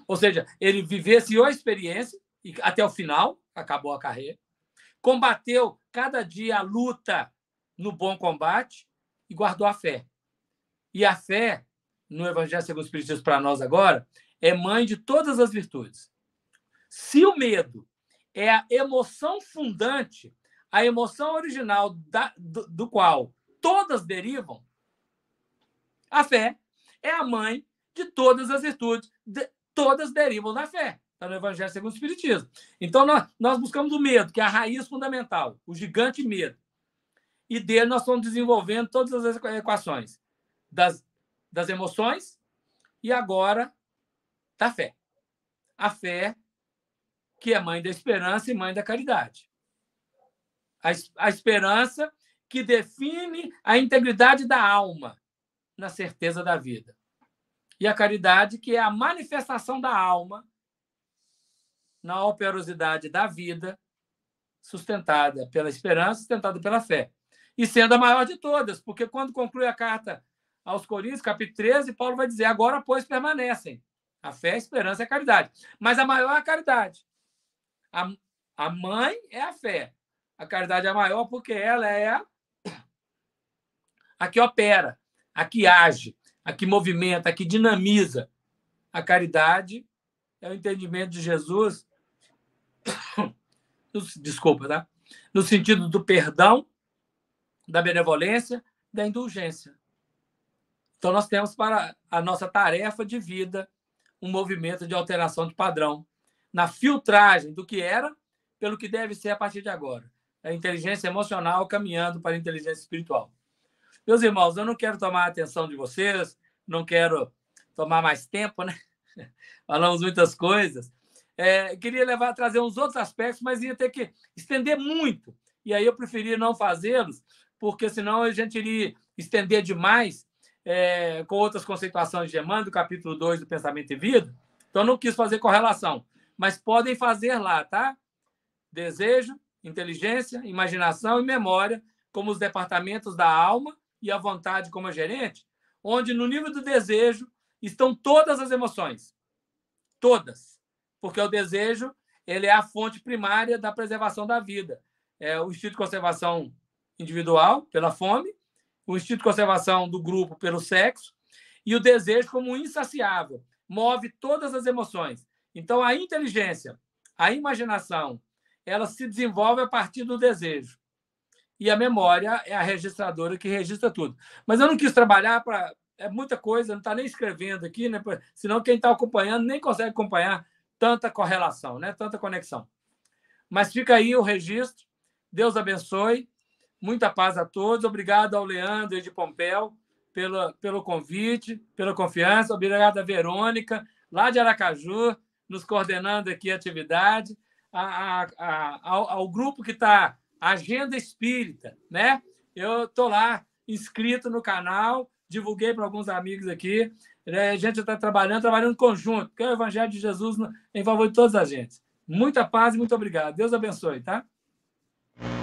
S3: Ou seja, ele vivenciou a experiência e até o final, acabou a carreira. Combateu cada dia a luta no bom combate e guardou a fé. E a fé, no Evangelho segundo o Espiritismo para nós agora, é mãe de todas as virtudes. Se o medo é a emoção fundante, a emoção original da, do, do qual todas derivam, a fé é a mãe de todas as virtudes, de, todas derivam da fé. Está no Evangelho segundo o Espiritismo. Então, nós, nós buscamos o medo, que é a raiz fundamental, o gigante medo. E dele nós estamos desenvolvendo todas as equações das, das emoções e agora da fé. A fé que é mãe da esperança e mãe da caridade. A, a esperança que define a integridade da alma na certeza da vida. E a caridade, que é a manifestação da alma na operosidade da vida, sustentada pela esperança, sustentada pela fé. E sendo a maior de todas, porque quando conclui a carta aos Coríntios, capítulo 13, Paulo vai dizer: agora, pois, permanecem a fé, a esperança e a caridade. Mas a maior é a caridade. A, a mãe é a fé. A caridade é a maior porque ela é a, [coughs] a que opera a que age, a que movimenta, a que dinamiza. A caridade é o entendimento de Jesus, [coughs] desculpa, tá? No sentido do perdão, da benevolência, da indulgência. Então, nós temos para a nossa tarefa de vida um movimento de alteração de padrão, na filtragem do que era pelo que deve ser a partir de agora. É a inteligência emocional caminhando para a inteligência espiritual. Meus irmãos, eu não quero tomar a atenção de vocês, não quero tomar mais tempo, né? [laughs] Falamos muitas coisas. É, queria levar trazer uns outros aspectos, mas ia ter que estender muito. E aí eu preferi não fazê-los, porque senão a gente iria estender demais é, com outras conceituações de Emmanuel, do capítulo 2 do Pensamento e Vida. Então não quis fazer correlação, mas podem fazer lá, tá? Desejo, inteligência, imaginação e memória como os departamentos da alma e a vontade como a gerente, onde no nível do desejo estão todas as emoções. Todas. Porque o desejo ele é a fonte primária da preservação da vida. É o instinto de conservação individual, pela fome, o instinto de conservação do grupo, pelo sexo, e o desejo como insaciável. Move todas as emoções. Então, a inteligência, a imaginação, ela se desenvolve a partir do desejo e a memória é a registradora que registra tudo. Mas eu não quis trabalhar para. É muita coisa, não está nem escrevendo aqui, né? senão quem está acompanhando nem consegue acompanhar tanta correlação, né? tanta conexão. Mas fica aí o registro. Deus abençoe. Muita paz a todos. Obrigado ao Leandro e de Pompeu pelo, pelo convite, pela confiança. Obrigado à Verônica, lá de Aracaju, nos coordenando aqui a atividade. A, a, a, ao, ao grupo que está Agenda Espírita, né? Eu tô lá inscrito no canal, divulguei para alguns amigos aqui. É, a gente está trabalhando, trabalhando em conjunto, porque é o Evangelho de Jesus em favor de todas as gente. Muita paz e muito obrigado. Deus abençoe, tá?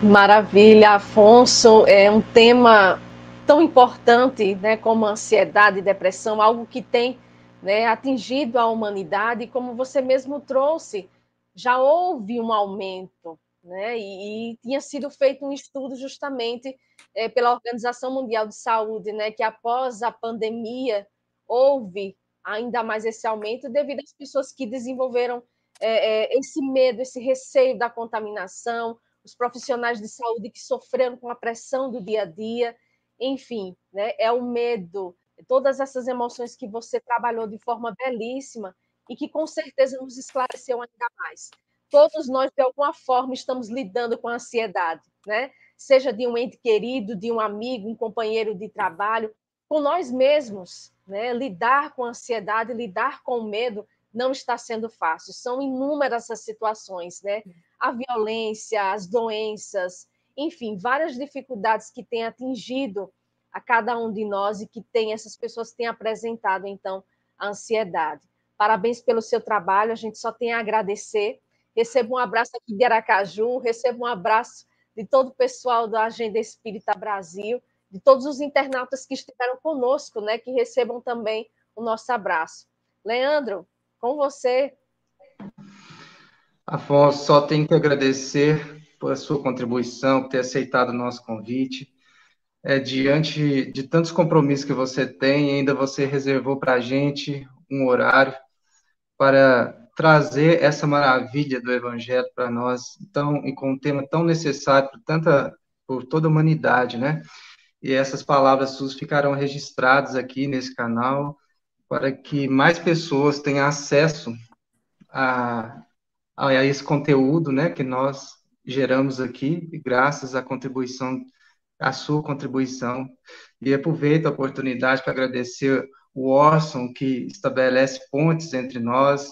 S1: Maravilha, Afonso. É um tema tão importante, né, como ansiedade e depressão, algo que tem né, atingido a humanidade, como você mesmo trouxe, já houve um aumento né? E, e, tinha sido feito um estudo justamente é, pela Organização Mundial de Saúde, né? Que após a pandemia houve ainda mais esse aumento devido às pessoas que desenvolveram é, é, esse medo, esse receio da contaminação, os profissionais de saúde que sofreram com a pressão do dia a dia, enfim, né? É o medo, todas essas emoções que você trabalhou de forma belíssima e que com certeza nos esclareceu ainda mais todos nós, de alguma forma, estamos lidando com a ansiedade, né? Seja de um ente querido, de um amigo, um companheiro de trabalho, com nós mesmos, né? Lidar com a ansiedade, lidar com o medo não está sendo fácil. São inúmeras as situações, né? A violência, as doenças, enfim, várias dificuldades que têm atingido a cada um de nós e que tem essas pessoas têm apresentado então a ansiedade. Parabéns pelo seu trabalho, a gente só tem a agradecer Recebo um abraço aqui de Aracaju, recebo um abraço de todo o pessoal da Agenda Espírita Brasil, de todos os internautas que estiveram conosco, né, que recebam também o nosso abraço. Leandro, com você.
S2: Afonso, só tenho que agradecer pela sua contribuição, por ter aceitado o nosso convite. É, diante de tantos compromissos que você tem, ainda você reservou para a gente um horário para trazer essa maravilha do Evangelho para nós, então, e com um tema tão necessário por, tanta, por toda a humanidade, né? E essas palavras suas ficarão registradas aqui nesse canal para que mais pessoas tenham acesso a, a, a esse conteúdo, né, que nós geramos aqui, graças à contribuição, à sua contribuição. E aproveito a oportunidade para agradecer o Orson, que estabelece pontes entre nós,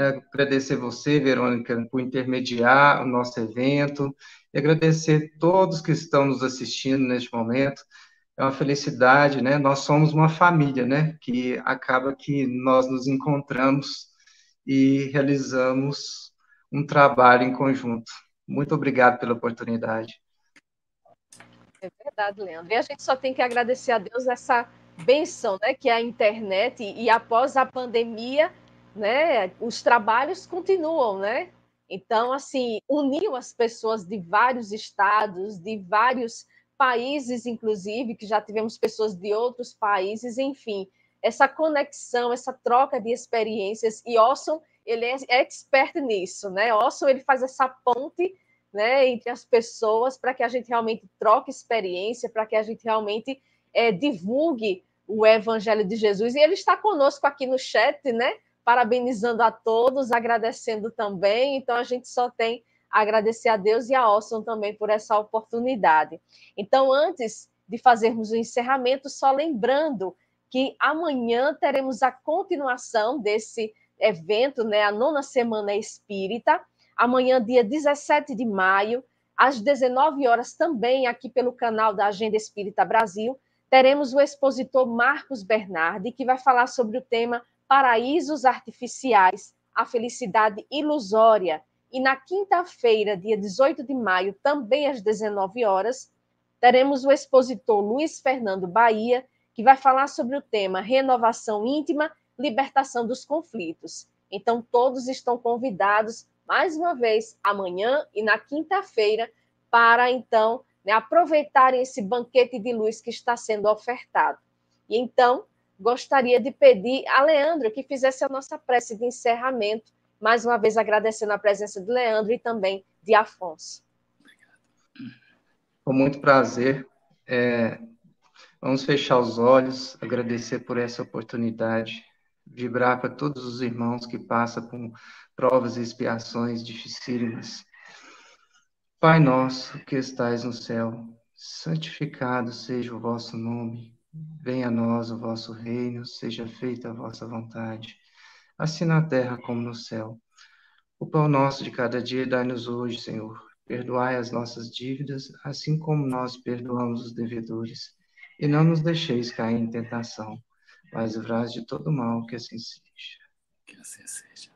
S2: é, agradecer você, Verônica, por intermediar o nosso evento, e agradecer todos que estão nos assistindo neste momento. É uma felicidade, né? Nós somos uma família, né? Que acaba que nós nos encontramos e realizamos um trabalho em conjunto. Muito obrigado pela oportunidade.
S1: É verdade, Leandro. E a gente só tem que agradecer a Deus essa benção, né? Que é a internet e, e após a pandemia né? Os trabalhos continuam, né? Então, assim, uniu as pessoas de vários estados, de vários países, inclusive, que já tivemos pessoas de outros países, enfim, essa conexão, essa troca de experiências, e Orson, ele é expert nisso, né? Orson, ele faz essa ponte, né, entre as pessoas, para que a gente realmente troque experiência, para que a gente realmente é, divulgue o Evangelho de Jesus, e ele está conosco aqui no chat, né? parabenizando a todos, agradecendo também. Então, a gente só tem a agradecer a Deus e a Olson também por essa oportunidade. Então, antes de fazermos o encerramento, só lembrando que amanhã teremos a continuação desse evento, né, a nona semana espírita, amanhã, dia 17 de maio, às 19 horas também aqui pelo canal da Agenda Espírita Brasil, teremos o expositor Marcos Bernardi, que vai falar sobre o tema paraísos artificiais, a felicidade ilusória. E na quinta-feira, dia 18 de maio, também às 19 horas, teremos o expositor Luiz Fernando Bahia, que vai falar sobre o tema Renovação Íntima, Libertação dos Conflitos. Então, todos estão convidados, mais uma vez, amanhã e na quinta-feira, para então né, aproveitarem esse banquete de luz que está sendo ofertado. E então, gostaria de pedir a Leandro que fizesse a nossa prece de encerramento, mais uma vez agradecendo a presença de Leandro e também de Afonso.
S2: Com muito prazer. É, vamos fechar os olhos, agradecer por essa oportunidade, vibrar para todos os irmãos que passam por provas e expiações dificílimas. Pai nosso que estais no céu, santificado seja o vosso nome. Venha a nós o vosso reino, seja feita a vossa vontade, assim na terra como no céu. O pão nosso de cada dia dai-nos hoje, Senhor. Perdoai as nossas dívidas, assim como nós perdoamos os devedores. E não nos deixeis cair em tentação, mas livrai de todo mal, que assim seja. Que assim seja.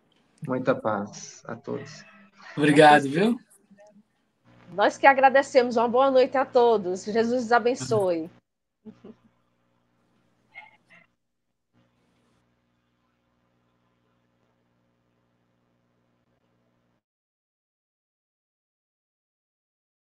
S2: Muita paz a todos.
S3: Obrigado, viu?
S1: Nós que agradecemos. Uma boa noite a todos. Jesus os abençoe. [laughs]